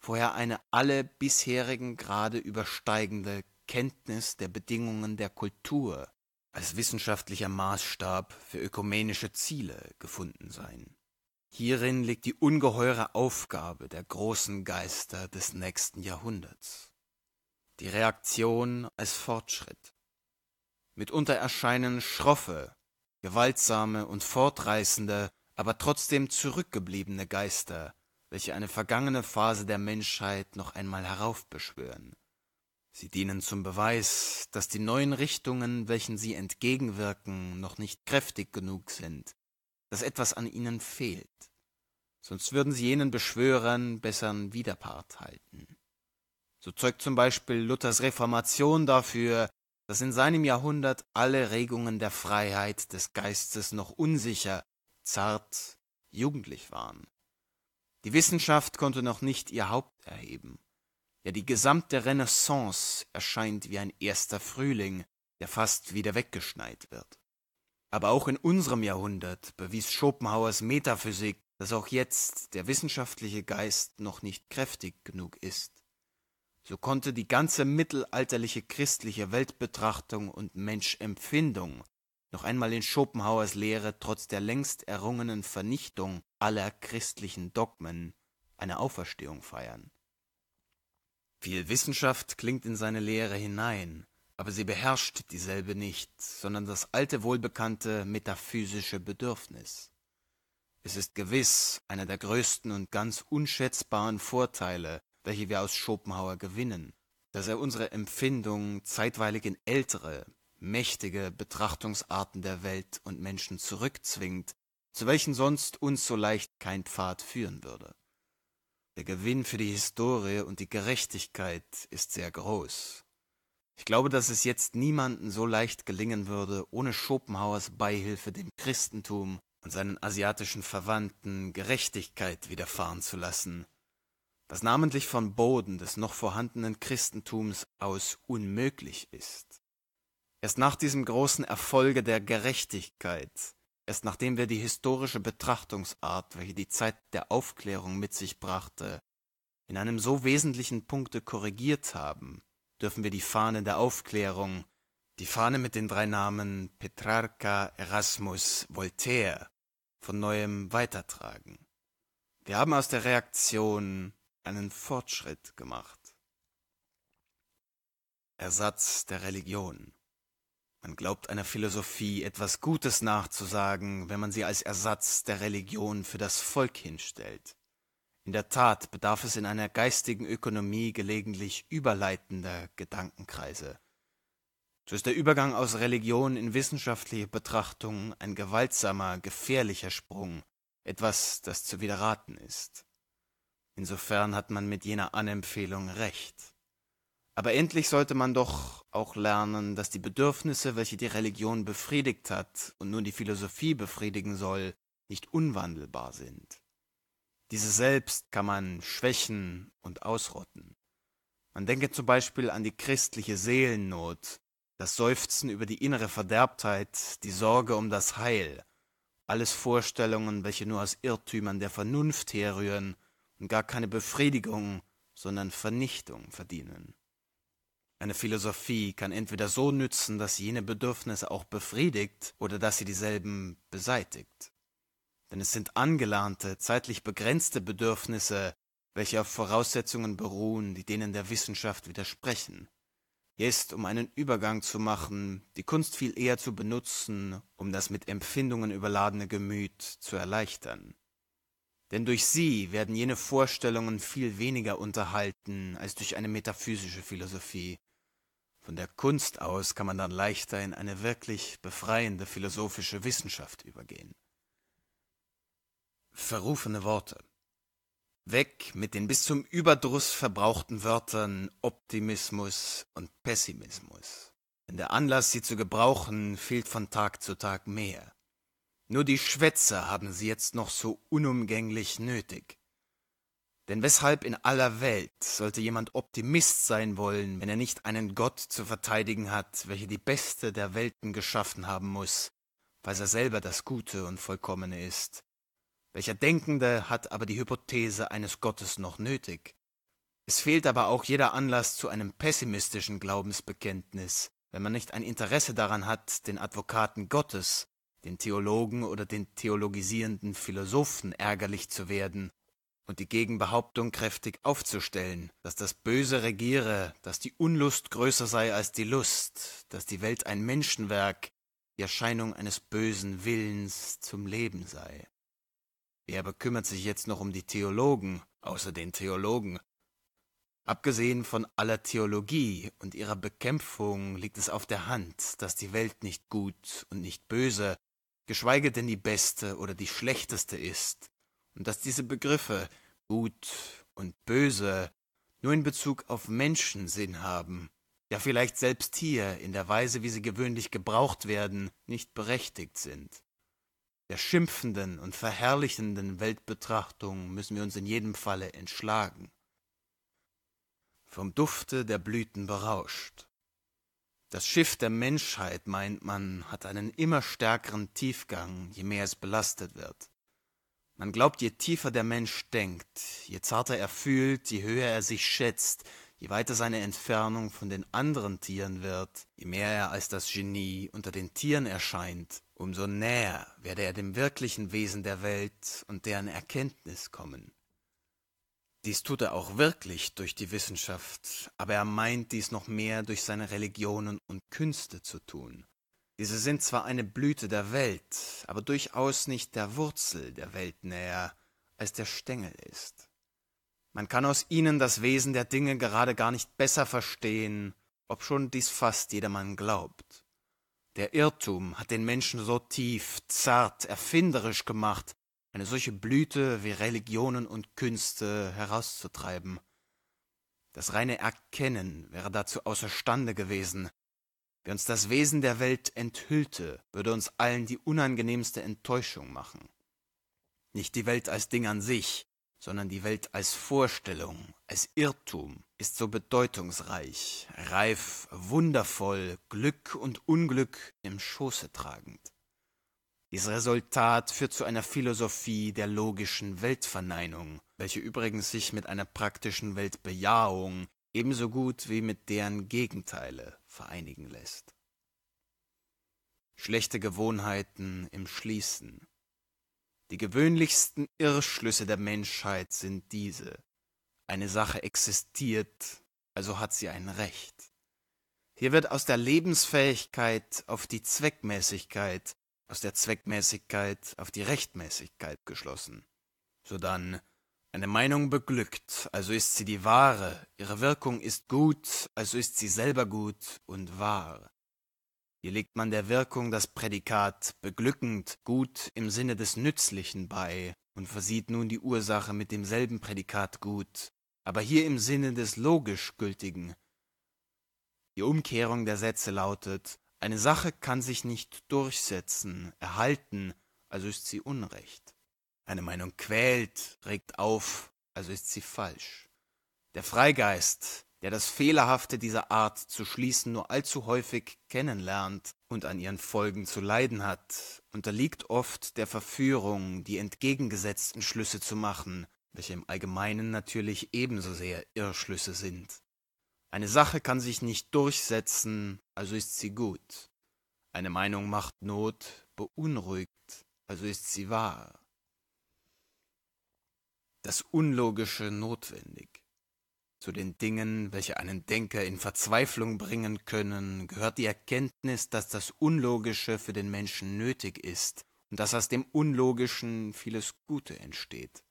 vorher eine alle bisherigen Grade übersteigende Kenntnis der Bedingungen der Kultur als wissenschaftlicher Maßstab für ökumenische Ziele gefunden sein. Hierin liegt die ungeheure Aufgabe der großen Geister des nächsten Jahrhunderts. Die Reaktion als Fortschritt. Mitunter erscheinen schroffe, gewaltsame und fortreißende, aber trotzdem zurückgebliebene Geister, welche eine vergangene Phase der Menschheit noch einmal heraufbeschwören. Sie dienen zum Beweis, dass die neuen Richtungen, welchen sie entgegenwirken, noch nicht kräftig genug sind, dass etwas an ihnen fehlt. Sonst würden sie jenen Beschwörern besseren Widerpart halten. So zeugt zum Beispiel Luthers Reformation dafür, dass in seinem Jahrhundert alle Regungen der Freiheit des Geistes noch unsicher, zart, jugendlich waren. Die Wissenschaft konnte noch nicht ihr Haupt erheben. Ja, die gesamte Renaissance erscheint wie ein erster Frühling, der fast wieder weggeschneit wird. Aber auch in unserem Jahrhundert bewies Schopenhauers Metaphysik, dass auch jetzt der wissenschaftliche Geist noch nicht kräftig genug ist. So konnte die ganze mittelalterliche christliche Weltbetrachtung und Menschempfindung noch einmal in Schopenhauers Lehre trotz der längst errungenen Vernichtung aller christlichen Dogmen eine Auferstehung feiern. Viel Wissenschaft klingt in seine Lehre hinein, aber sie beherrscht dieselbe nicht, sondern das alte wohlbekannte metaphysische Bedürfnis. Es ist gewiss einer der größten und ganz unschätzbaren Vorteile, welche wir aus Schopenhauer gewinnen, dass er unsere Empfindung zeitweilig in ältere, mächtige Betrachtungsarten der Welt und Menschen zurückzwingt, zu welchen sonst uns so leicht kein Pfad führen würde. Der Gewinn für die Historie und die Gerechtigkeit ist sehr groß, ich glaube, dass es jetzt niemanden so leicht gelingen würde, ohne Schopenhauers Beihilfe dem Christentum und seinen asiatischen Verwandten Gerechtigkeit widerfahren zu lassen, das namentlich von Boden des noch vorhandenen Christentums aus unmöglich ist. Erst nach diesem großen Erfolge der Gerechtigkeit, erst nachdem wir die historische Betrachtungsart, welche die Zeit der Aufklärung mit sich brachte, in einem so wesentlichen Punkte korrigiert haben, dürfen wir die Fahne der Aufklärung, die Fahne mit den drei Namen Petrarca, Erasmus, Voltaire, von neuem weitertragen. Wir haben aus der Reaktion einen Fortschritt gemacht. Ersatz der Religion. Man glaubt einer Philosophie etwas Gutes nachzusagen, wenn man sie als Ersatz der Religion für das Volk hinstellt. In der Tat bedarf es in einer geistigen Ökonomie gelegentlich überleitender Gedankenkreise. So ist der Übergang aus Religion in wissenschaftliche Betrachtung ein gewaltsamer, gefährlicher Sprung, etwas, das zu widerraten ist. Insofern hat man mit jener Anempfehlung recht. Aber endlich sollte man doch auch lernen, dass die Bedürfnisse, welche die Religion befriedigt hat und nun die Philosophie befriedigen soll, nicht unwandelbar sind. Diese selbst kann man schwächen und ausrotten. Man denke zum Beispiel an die christliche Seelennot, das Seufzen über die innere Verderbtheit, die Sorge um das Heil, alles Vorstellungen, welche nur aus Irrtümern der Vernunft herrühren und gar keine Befriedigung, sondern Vernichtung verdienen. Eine Philosophie kann entweder so nützen, dass sie jene Bedürfnisse auch befriedigt oder dass sie dieselben beseitigt denn es sind angelernte, zeitlich begrenzte Bedürfnisse, welche auf Voraussetzungen beruhen, die denen der Wissenschaft widersprechen. Hier ist, um einen Übergang zu machen, die Kunst viel eher zu benutzen, um das mit Empfindungen überladene Gemüt zu erleichtern. Denn durch sie werden jene Vorstellungen viel weniger unterhalten als durch eine metaphysische Philosophie. Von der Kunst aus kann man dann leichter in eine wirklich befreiende philosophische Wissenschaft übergehen. Verrufene Worte. Weg mit den bis zum Überdruss verbrauchten Wörtern Optimismus und Pessimismus. Denn der Anlass, sie zu gebrauchen, fehlt von Tag zu Tag mehr. Nur die Schwätzer haben sie jetzt noch so unumgänglich nötig. Denn weshalb in aller Welt sollte jemand Optimist sein wollen, wenn er nicht einen Gott zu verteidigen hat, welcher die beste der Welten geschaffen haben muss, weil er selber das Gute und Vollkommene ist, welcher Denkende hat aber die Hypothese eines Gottes noch nötig? Es fehlt aber auch jeder Anlass zu einem pessimistischen Glaubensbekenntnis, wenn man nicht ein Interesse daran hat, den Advokaten Gottes, den Theologen oder den theologisierenden Philosophen ärgerlich zu werden und die Gegenbehauptung kräftig aufzustellen, dass das Böse regiere, dass die Unlust größer sei als die Lust, dass die Welt ein Menschenwerk, die Erscheinung eines bösen Willens zum Leben sei. Wer bekümmert sich jetzt noch um die Theologen, außer den Theologen? Abgesehen von aller Theologie und ihrer Bekämpfung liegt es auf der Hand, dass die Welt nicht gut und nicht böse, geschweige denn die beste oder die schlechteste ist, und dass diese Begriffe gut und böse nur in Bezug auf Menschen Sinn haben, ja vielleicht selbst hier in der Weise, wie sie gewöhnlich gebraucht werden, nicht berechtigt sind der schimpfenden und verherrlichenden Weltbetrachtung müssen wir uns in jedem Falle entschlagen. Vom Dufte der Blüten berauscht. Das Schiff der Menschheit, meint man, hat einen immer stärkeren Tiefgang, je mehr es belastet wird. Man glaubt, je tiefer der Mensch denkt, je zarter er fühlt, je höher er sich schätzt, Je weiter seine Entfernung von den anderen Tieren wird, je mehr er als das Genie unter den Tieren erscheint, umso näher werde er dem wirklichen Wesen der Welt und deren Erkenntnis kommen. Dies tut er auch wirklich durch die Wissenschaft, aber er meint dies noch mehr durch seine Religionen und Künste zu tun. Diese sind zwar eine Blüte der Welt, aber durchaus nicht der Wurzel der Welt näher, als der Stängel ist. Man kann aus ihnen das Wesen der Dinge gerade gar nicht besser verstehen, obschon dies fast jedermann glaubt. Der Irrtum hat den Menschen so tief, zart, erfinderisch gemacht, eine solche Blüte wie Religionen und Künste herauszutreiben. Das reine Erkennen wäre dazu außerstande gewesen. Wer uns das Wesen der Welt enthüllte, würde uns allen die unangenehmste Enttäuschung machen. Nicht die Welt als Ding an sich, sondern die Welt als Vorstellung, als Irrtum ist so bedeutungsreich, reif, wundervoll, Glück und Unglück im Schoße tragend. Dies Resultat führt zu einer Philosophie der logischen Weltverneinung, welche übrigens sich mit einer praktischen Weltbejahung ebenso gut wie mit deren Gegenteile vereinigen lässt. Schlechte Gewohnheiten im Schließen. Die gewöhnlichsten Irrschlüsse der Menschheit sind diese. Eine Sache existiert, also hat sie ein Recht. Hier wird aus der Lebensfähigkeit auf die Zweckmäßigkeit, aus der Zweckmäßigkeit auf die Rechtmäßigkeit geschlossen. Sodann eine Meinung beglückt, also ist sie die wahre, ihre Wirkung ist gut, also ist sie selber gut und wahr. Hier legt man der Wirkung das Prädikat beglückend, gut im Sinne des Nützlichen bei und versieht nun die Ursache mit demselben Prädikat gut, aber hier im Sinne des logisch Gültigen. Die Umkehrung der Sätze lautet, eine Sache kann sich nicht durchsetzen, erhalten, also ist sie Unrecht. Eine Meinung quält, regt auf, also ist sie falsch. Der Freigeist der das Fehlerhafte dieser Art zu schließen nur allzu häufig kennenlernt und an ihren Folgen zu leiden hat, unterliegt oft der Verführung, die entgegengesetzten Schlüsse zu machen, welche im Allgemeinen natürlich ebenso sehr Irrschlüsse sind. Eine Sache kann sich nicht durchsetzen, also ist sie gut. Eine Meinung macht Not, beunruhigt, also ist sie wahr. Das Unlogische notwendig. Zu den Dingen, welche einen Denker in Verzweiflung bringen können, gehört die Erkenntnis, dass das Unlogische für den Menschen nötig ist und dass aus dem Unlogischen vieles Gute entsteht.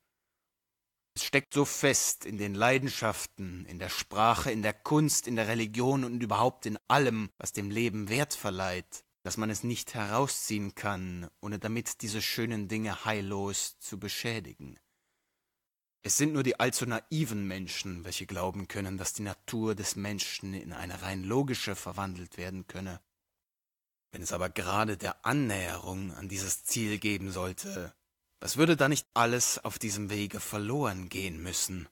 Es steckt so fest in den Leidenschaften, in der Sprache, in der Kunst, in der Religion und überhaupt in allem, was dem Leben Wert verleiht, dass man es nicht herausziehen kann, ohne damit diese schönen Dinge heillos zu beschädigen. Es sind nur die allzu naiven Menschen, welche glauben können, dass die Natur des Menschen in eine rein logische verwandelt werden könne. Wenn es aber gerade der Annäherung an dieses Ziel geben sollte, was würde da nicht alles auf diesem Wege verloren gehen müssen?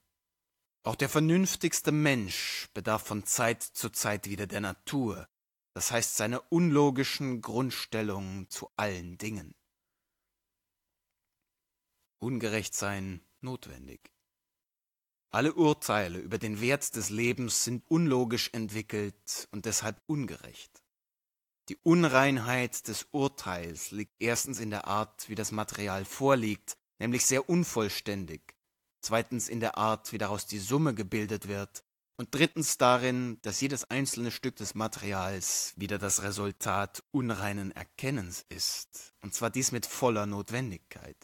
Auch der vernünftigste Mensch bedarf von Zeit zu Zeit wieder der Natur, das heißt seiner unlogischen Grundstellung zu allen Dingen. Ungerecht sein notwendig. Alle Urteile über den Wert des Lebens sind unlogisch entwickelt und deshalb ungerecht. Die Unreinheit des Urteils liegt erstens in der Art, wie das Material vorliegt, nämlich sehr unvollständig, zweitens in der Art, wie daraus die Summe gebildet wird, und drittens darin, dass jedes einzelne Stück des Materials wieder das Resultat unreinen Erkennens ist, und zwar dies mit voller Notwendigkeit.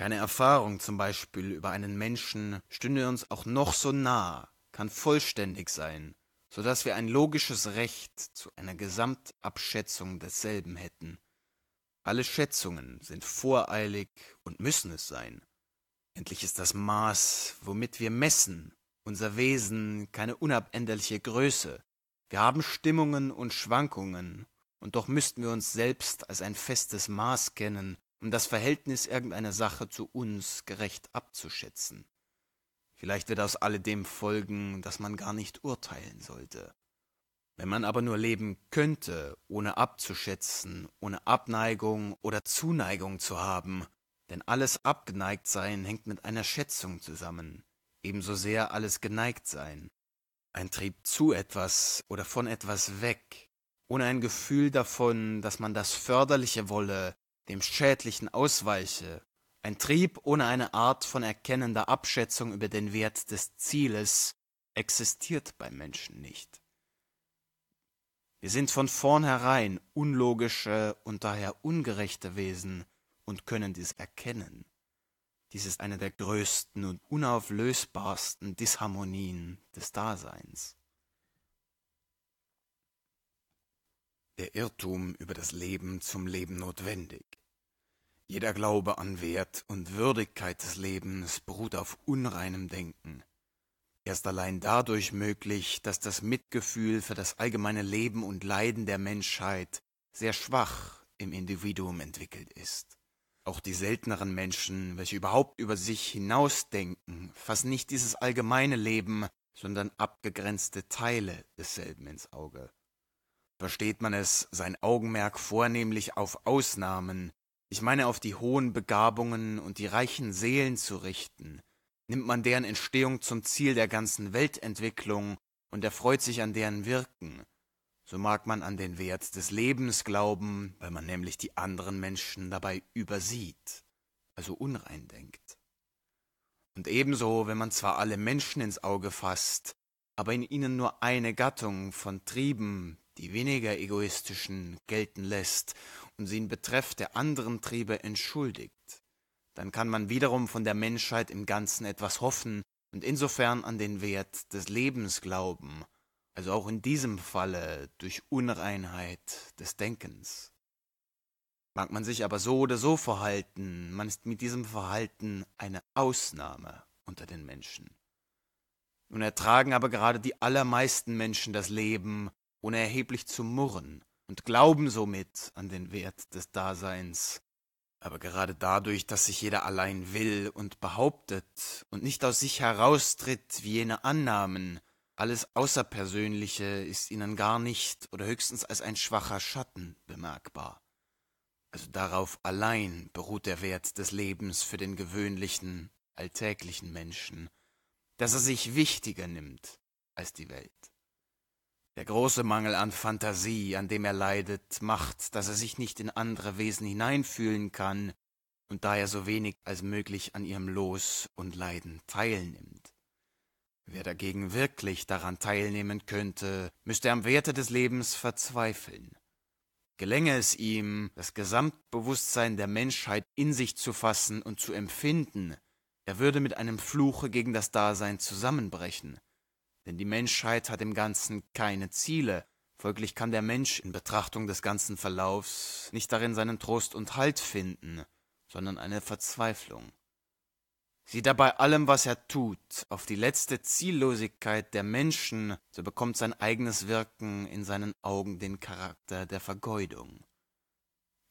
Keine Erfahrung zum Beispiel über einen Menschen stünde uns auch noch so nah, kann vollständig sein, so dass wir ein logisches Recht zu einer Gesamtabschätzung desselben hätten. Alle Schätzungen sind voreilig und müssen es sein. Endlich ist das Maß, womit wir messen, unser Wesen keine unabänderliche Größe. Wir haben Stimmungen und Schwankungen, und doch müssten wir uns selbst als ein festes Maß kennen, um das Verhältnis irgendeiner Sache zu uns gerecht abzuschätzen. Vielleicht wird aus alledem folgen, dass man gar nicht urteilen sollte. Wenn man aber nur leben könnte, ohne abzuschätzen, ohne Abneigung oder Zuneigung zu haben, denn alles Abgeneigtsein hängt mit einer Schätzung zusammen, ebenso sehr alles Geneigtsein. Ein Trieb zu etwas oder von etwas weg, ohne ein Gefühl davon, dass man das Förderliche wolle dem Schädlichen ausweiche, ein Trieb ohne eine Art von erkennender Abschätzung über den Wert des Zieles existiert beim Menschen nicht. Wir sind von vornherein unlogische und daher ungerechte Wesen und können dies erkennen. Dies ist eine der größten und unauflösbarsten Disharmonien des Daseins. Der Irrtum über das Leben zum Leben notwendig. Jeder Glaube an Wert und Würdigkeit des Lebens beruht auf unreinem Denken. Er ist allein dadurch möglich, dass das Mitgefühl für das allgemeine Leben und Leiden der Menschheit sehr schwach im Individuum entwickelt ist. Auch die selteneren Menschen, welche überhaupt über sich hinausdenken, fassen nicht dieses allgemeine Leben, sondern abgegrenzte Teile desselben ins Auge. Versteht man es, sein Augenmerk vornehmlich auf Ausnahmen, ich meine auf die hohen Begabungen und die reichen Seelen zu richten, nimmt man deren Entstehung zum Ziel der ganzen Weltentwicklung und erfreut sich an deren Wirken. So mag man an den Wert des Lebens glauben, weil man nämlich die anderen Menschen dabei übersieht, also unrein denkt. Und ebenso, wenn man zwar alle Menschen ins Auge fasst, aber in ihnen nur eine Gattung von Trieben, die weniger egoistischen, gelten lässt und sie in Betreff der anderen Triebe entschuldigt, dann kann man wiederum von der Menschheit im Ganzen etwas hoffen und insofern an den Wert des Lebens glauben, also auch in diesem Falle durch Unreinheit des Denkens. Mag man sich aber so oder so verhalten, man ist mit diesem Verhalten eine Ausnahme unter den Menschen. Nun ertragen aber gerade die allermeisten Menschen das Leben ohne erheblich zu murren und glauben somit an den Wert des Daseins. Aber gerade dadurch, dass sich jeder allein will und behauptet und nicht aus sich heraustritt wie jene Annahmen, alles Außerpersönliche ist ihnen gar nicht oder höchstens als ein schwacher Schatten bemerkbar. Also darauf allein beruht der Wert des Lebens für den gewöhnlichen, alltäglichen Menschen, dass er sich wichtiger nimmt als die Welt. Der große Mangel an Phantasie, an dem er leidet, macht, dass er sich nicht in andere Wesen hineinfühlen kann und daher so wenig als möglich an ihrem Los und Leiden teilnimmt. Wer dagegen wirklich daran teilnehmen könnte, müsste am Werte des Lebens verzweifeln. Gelänge es ihm, das Gesamtbewusstsein der Menschheit in sich zu fassen und zu empfinden, er würde mit einem Fluche gegen das Dasein zusammenbrechen, denn die Menschheit hat im Ganzen keine Ziele, folglich kann der Mensch in Betrachtung des ganzen Verlaufs nicht darin seinen Trost und Halt finden, sondern eine Verzweiflung. Sieht er bei allem, was er tut, auf die letzte Ziellosigkeit der Menschen, so bekommt sein eigenes Wirken in seinen Augen den Charakter der Vergeudung.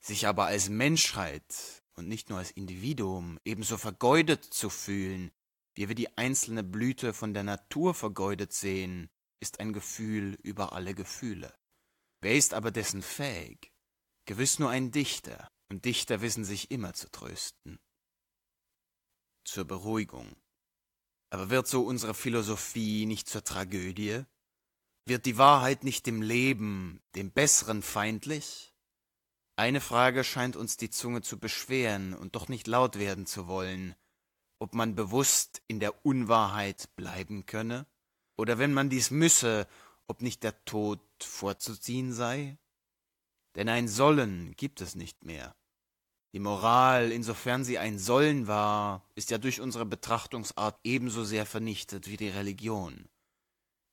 Sich aber als Menschheit und nicht nur als Individuum ebenso vergeudet zu fühlen, wie wir die einzelne Blüte von der Natur vergeudet sehen, ist ein Gefühl über alle Gefühle. Wer ist aber dessen fähig? Gewiss nur ein Dichter, und Dichter wissen sich immer zu trösten. Zur Beruhigung. Aber wird so unsere Philosophie nicht zur Tragödie? Wird die Wahrheit nicht dem Leben, dem Besseren feindlich? Eine Frage scheint uns die Zunge zu beschweren und doch nicht laut werden zu wollen, ob man bewusst in der Unwahrheit bleiben könne, oder wenn man dies müsse, ob nicht der Tod vorzuziehen sei? Denn ein Sollen gibt es nicht mehr. Die Moral, insofern sie ein Sollen war, ist ja durch unsere Betrachtungsart ebenso sehr vernichtet wie die Religion.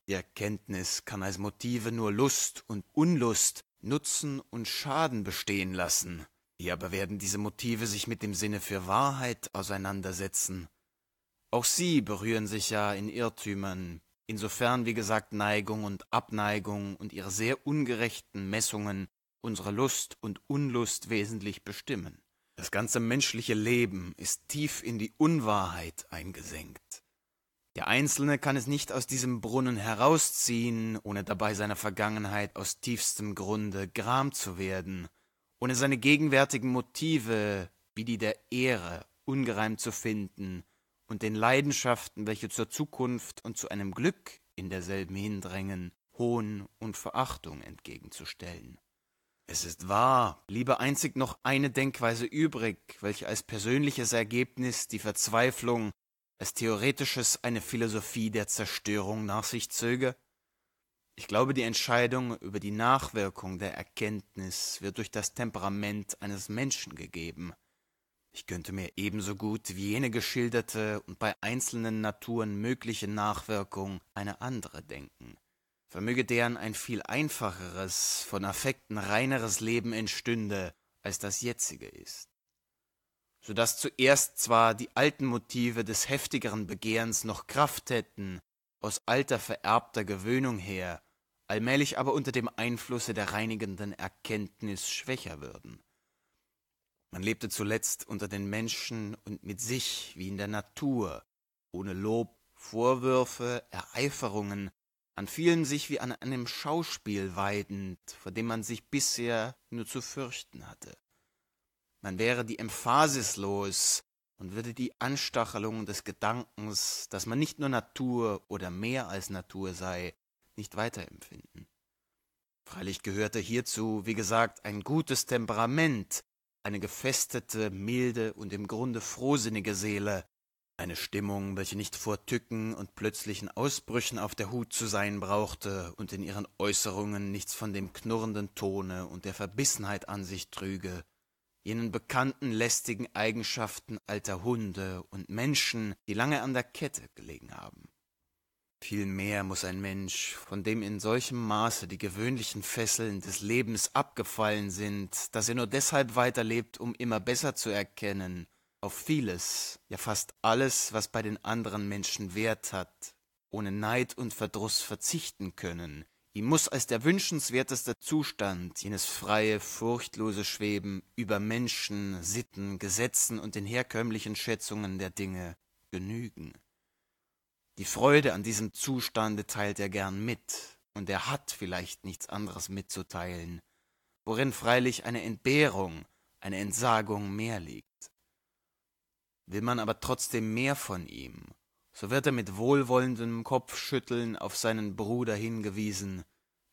Die Erkenntnis kann als Motive nur Lust und Unlust, Nutzen und Schaden bestehen lassen, wie aber werden diese Motive sich mit dem Sinne für Wahrheit auseinandersetzen? Auch sie berühren sich ja in Irrtümern, insofern wie gesagt Neigung und Abneigung und ihre sehr ungerechten Messungen unsere Lust und Unlust wesentlich bestimmen. Das ganze menschliche Leben ist tief in die Unwahrheit eingesenkt. Der Einzelne kann es nicht aus diesem Brunnen herausziehen, ohne dabei seiner Vergangenheit aus tiefstem Grunde gram zu werden, ohne seine gegenwärtigen Motive, wie die der Ehre, ungereimt zu finden und den Leidenschaften, welche zur Zukunft und zu einem Glück in derselben hindrängen, Hohn und Verachtung entgegenzustellen. Es ist wahr, bliebe einzig noch eine Denkweise übrig, welche als persönliches Ergebnis die Verzweiflung, als theoretisches eine Philosophie der Zerstörung nach sich zöge, ich glaube, die Entscheidung über die Nachwirkung der Erkenntnis wird durch das Temperament eines Menschen gegeben. Ich könnte mir ebenso gut wie jene geschilderte und bei einzelnen Naturen mögliche Nachwirkung eine andere denken. Vermöge deren ein viel einfacheres, von Affekten reineres Leben entstünde, als das jetzige ist. So dass zuerst zwar die alten Motive des heftigeren Begehrens noch Kraft hätten, aus alter vererbter Gewöhnung her, allmählich aber unter dem Einflusse der reinigenden Erkenntnis schwächer würden. Man lebte zuletzt unter den Menschen und mit sich wie in der Natur, ohne Lob, Vorwürfe, Ereiferungen, an vielen sich wie an einem Schauspiel weidend, vor dem man sich bisher nur zu fürchten hatte. Man wäre die Emphasis los und würde die Anstachelung des Gedankens, dass man nicht nur Natur oder mehr als Natur sei, nicht weiterempfinden. Freilich gehörte hierzu, wie gesagt, ein gutes Temperament, eine gefestete, milde und im Grunde frohsinnige Seele, eine Stimmung, welche nicht vor Tücken und plötzlichen Ausbrüchen auf der Hut zu sein brauchte und in ihren Äußerungen nichts von dem knurrenden Tone und der Verbissenheit an sich trüge, jenen bekannten lästigen Eigenschaften alter Hunde und Menschen, die lange an der Kette gelegen haben. Vielmehr muss ein Mensch, von dem in solchem Maße die gewöhnlichen Fesseln des Lebens abgefallen sind, dass er nur deshalb weiterlebt, um immer besser zu erkennen, auf vieles, ja fast alles, was bei den anderen Menschen Wert hat, ohne Neid und Verdruss verzichten können. Ihm muss als der wünschenswerteste Zustand jenes freie, furchtlose Schweben über Menschen, Sitten, Gesetzen und den herkömmlichen Schätzungen der Dinge genügen. Die Freude an diesem Zustande teilt er gern mit, und er hat vielleicht nichts anderes mitzuteilen, worin freilich eine Entbehrung, eine Entsagung mehr liegt. Will man aber trotzdem mehr von ihm, so wird er mit wohlwollendem Kopfschütteln auf seinen Bruder hingewiesen,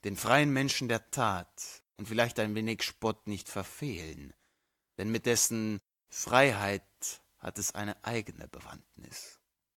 den freien Menschen der Tat und vielleicht ein wenig Spott nicht verfehlen, denn mit dessen Freiheit hat es eine eigene Bewandtnis.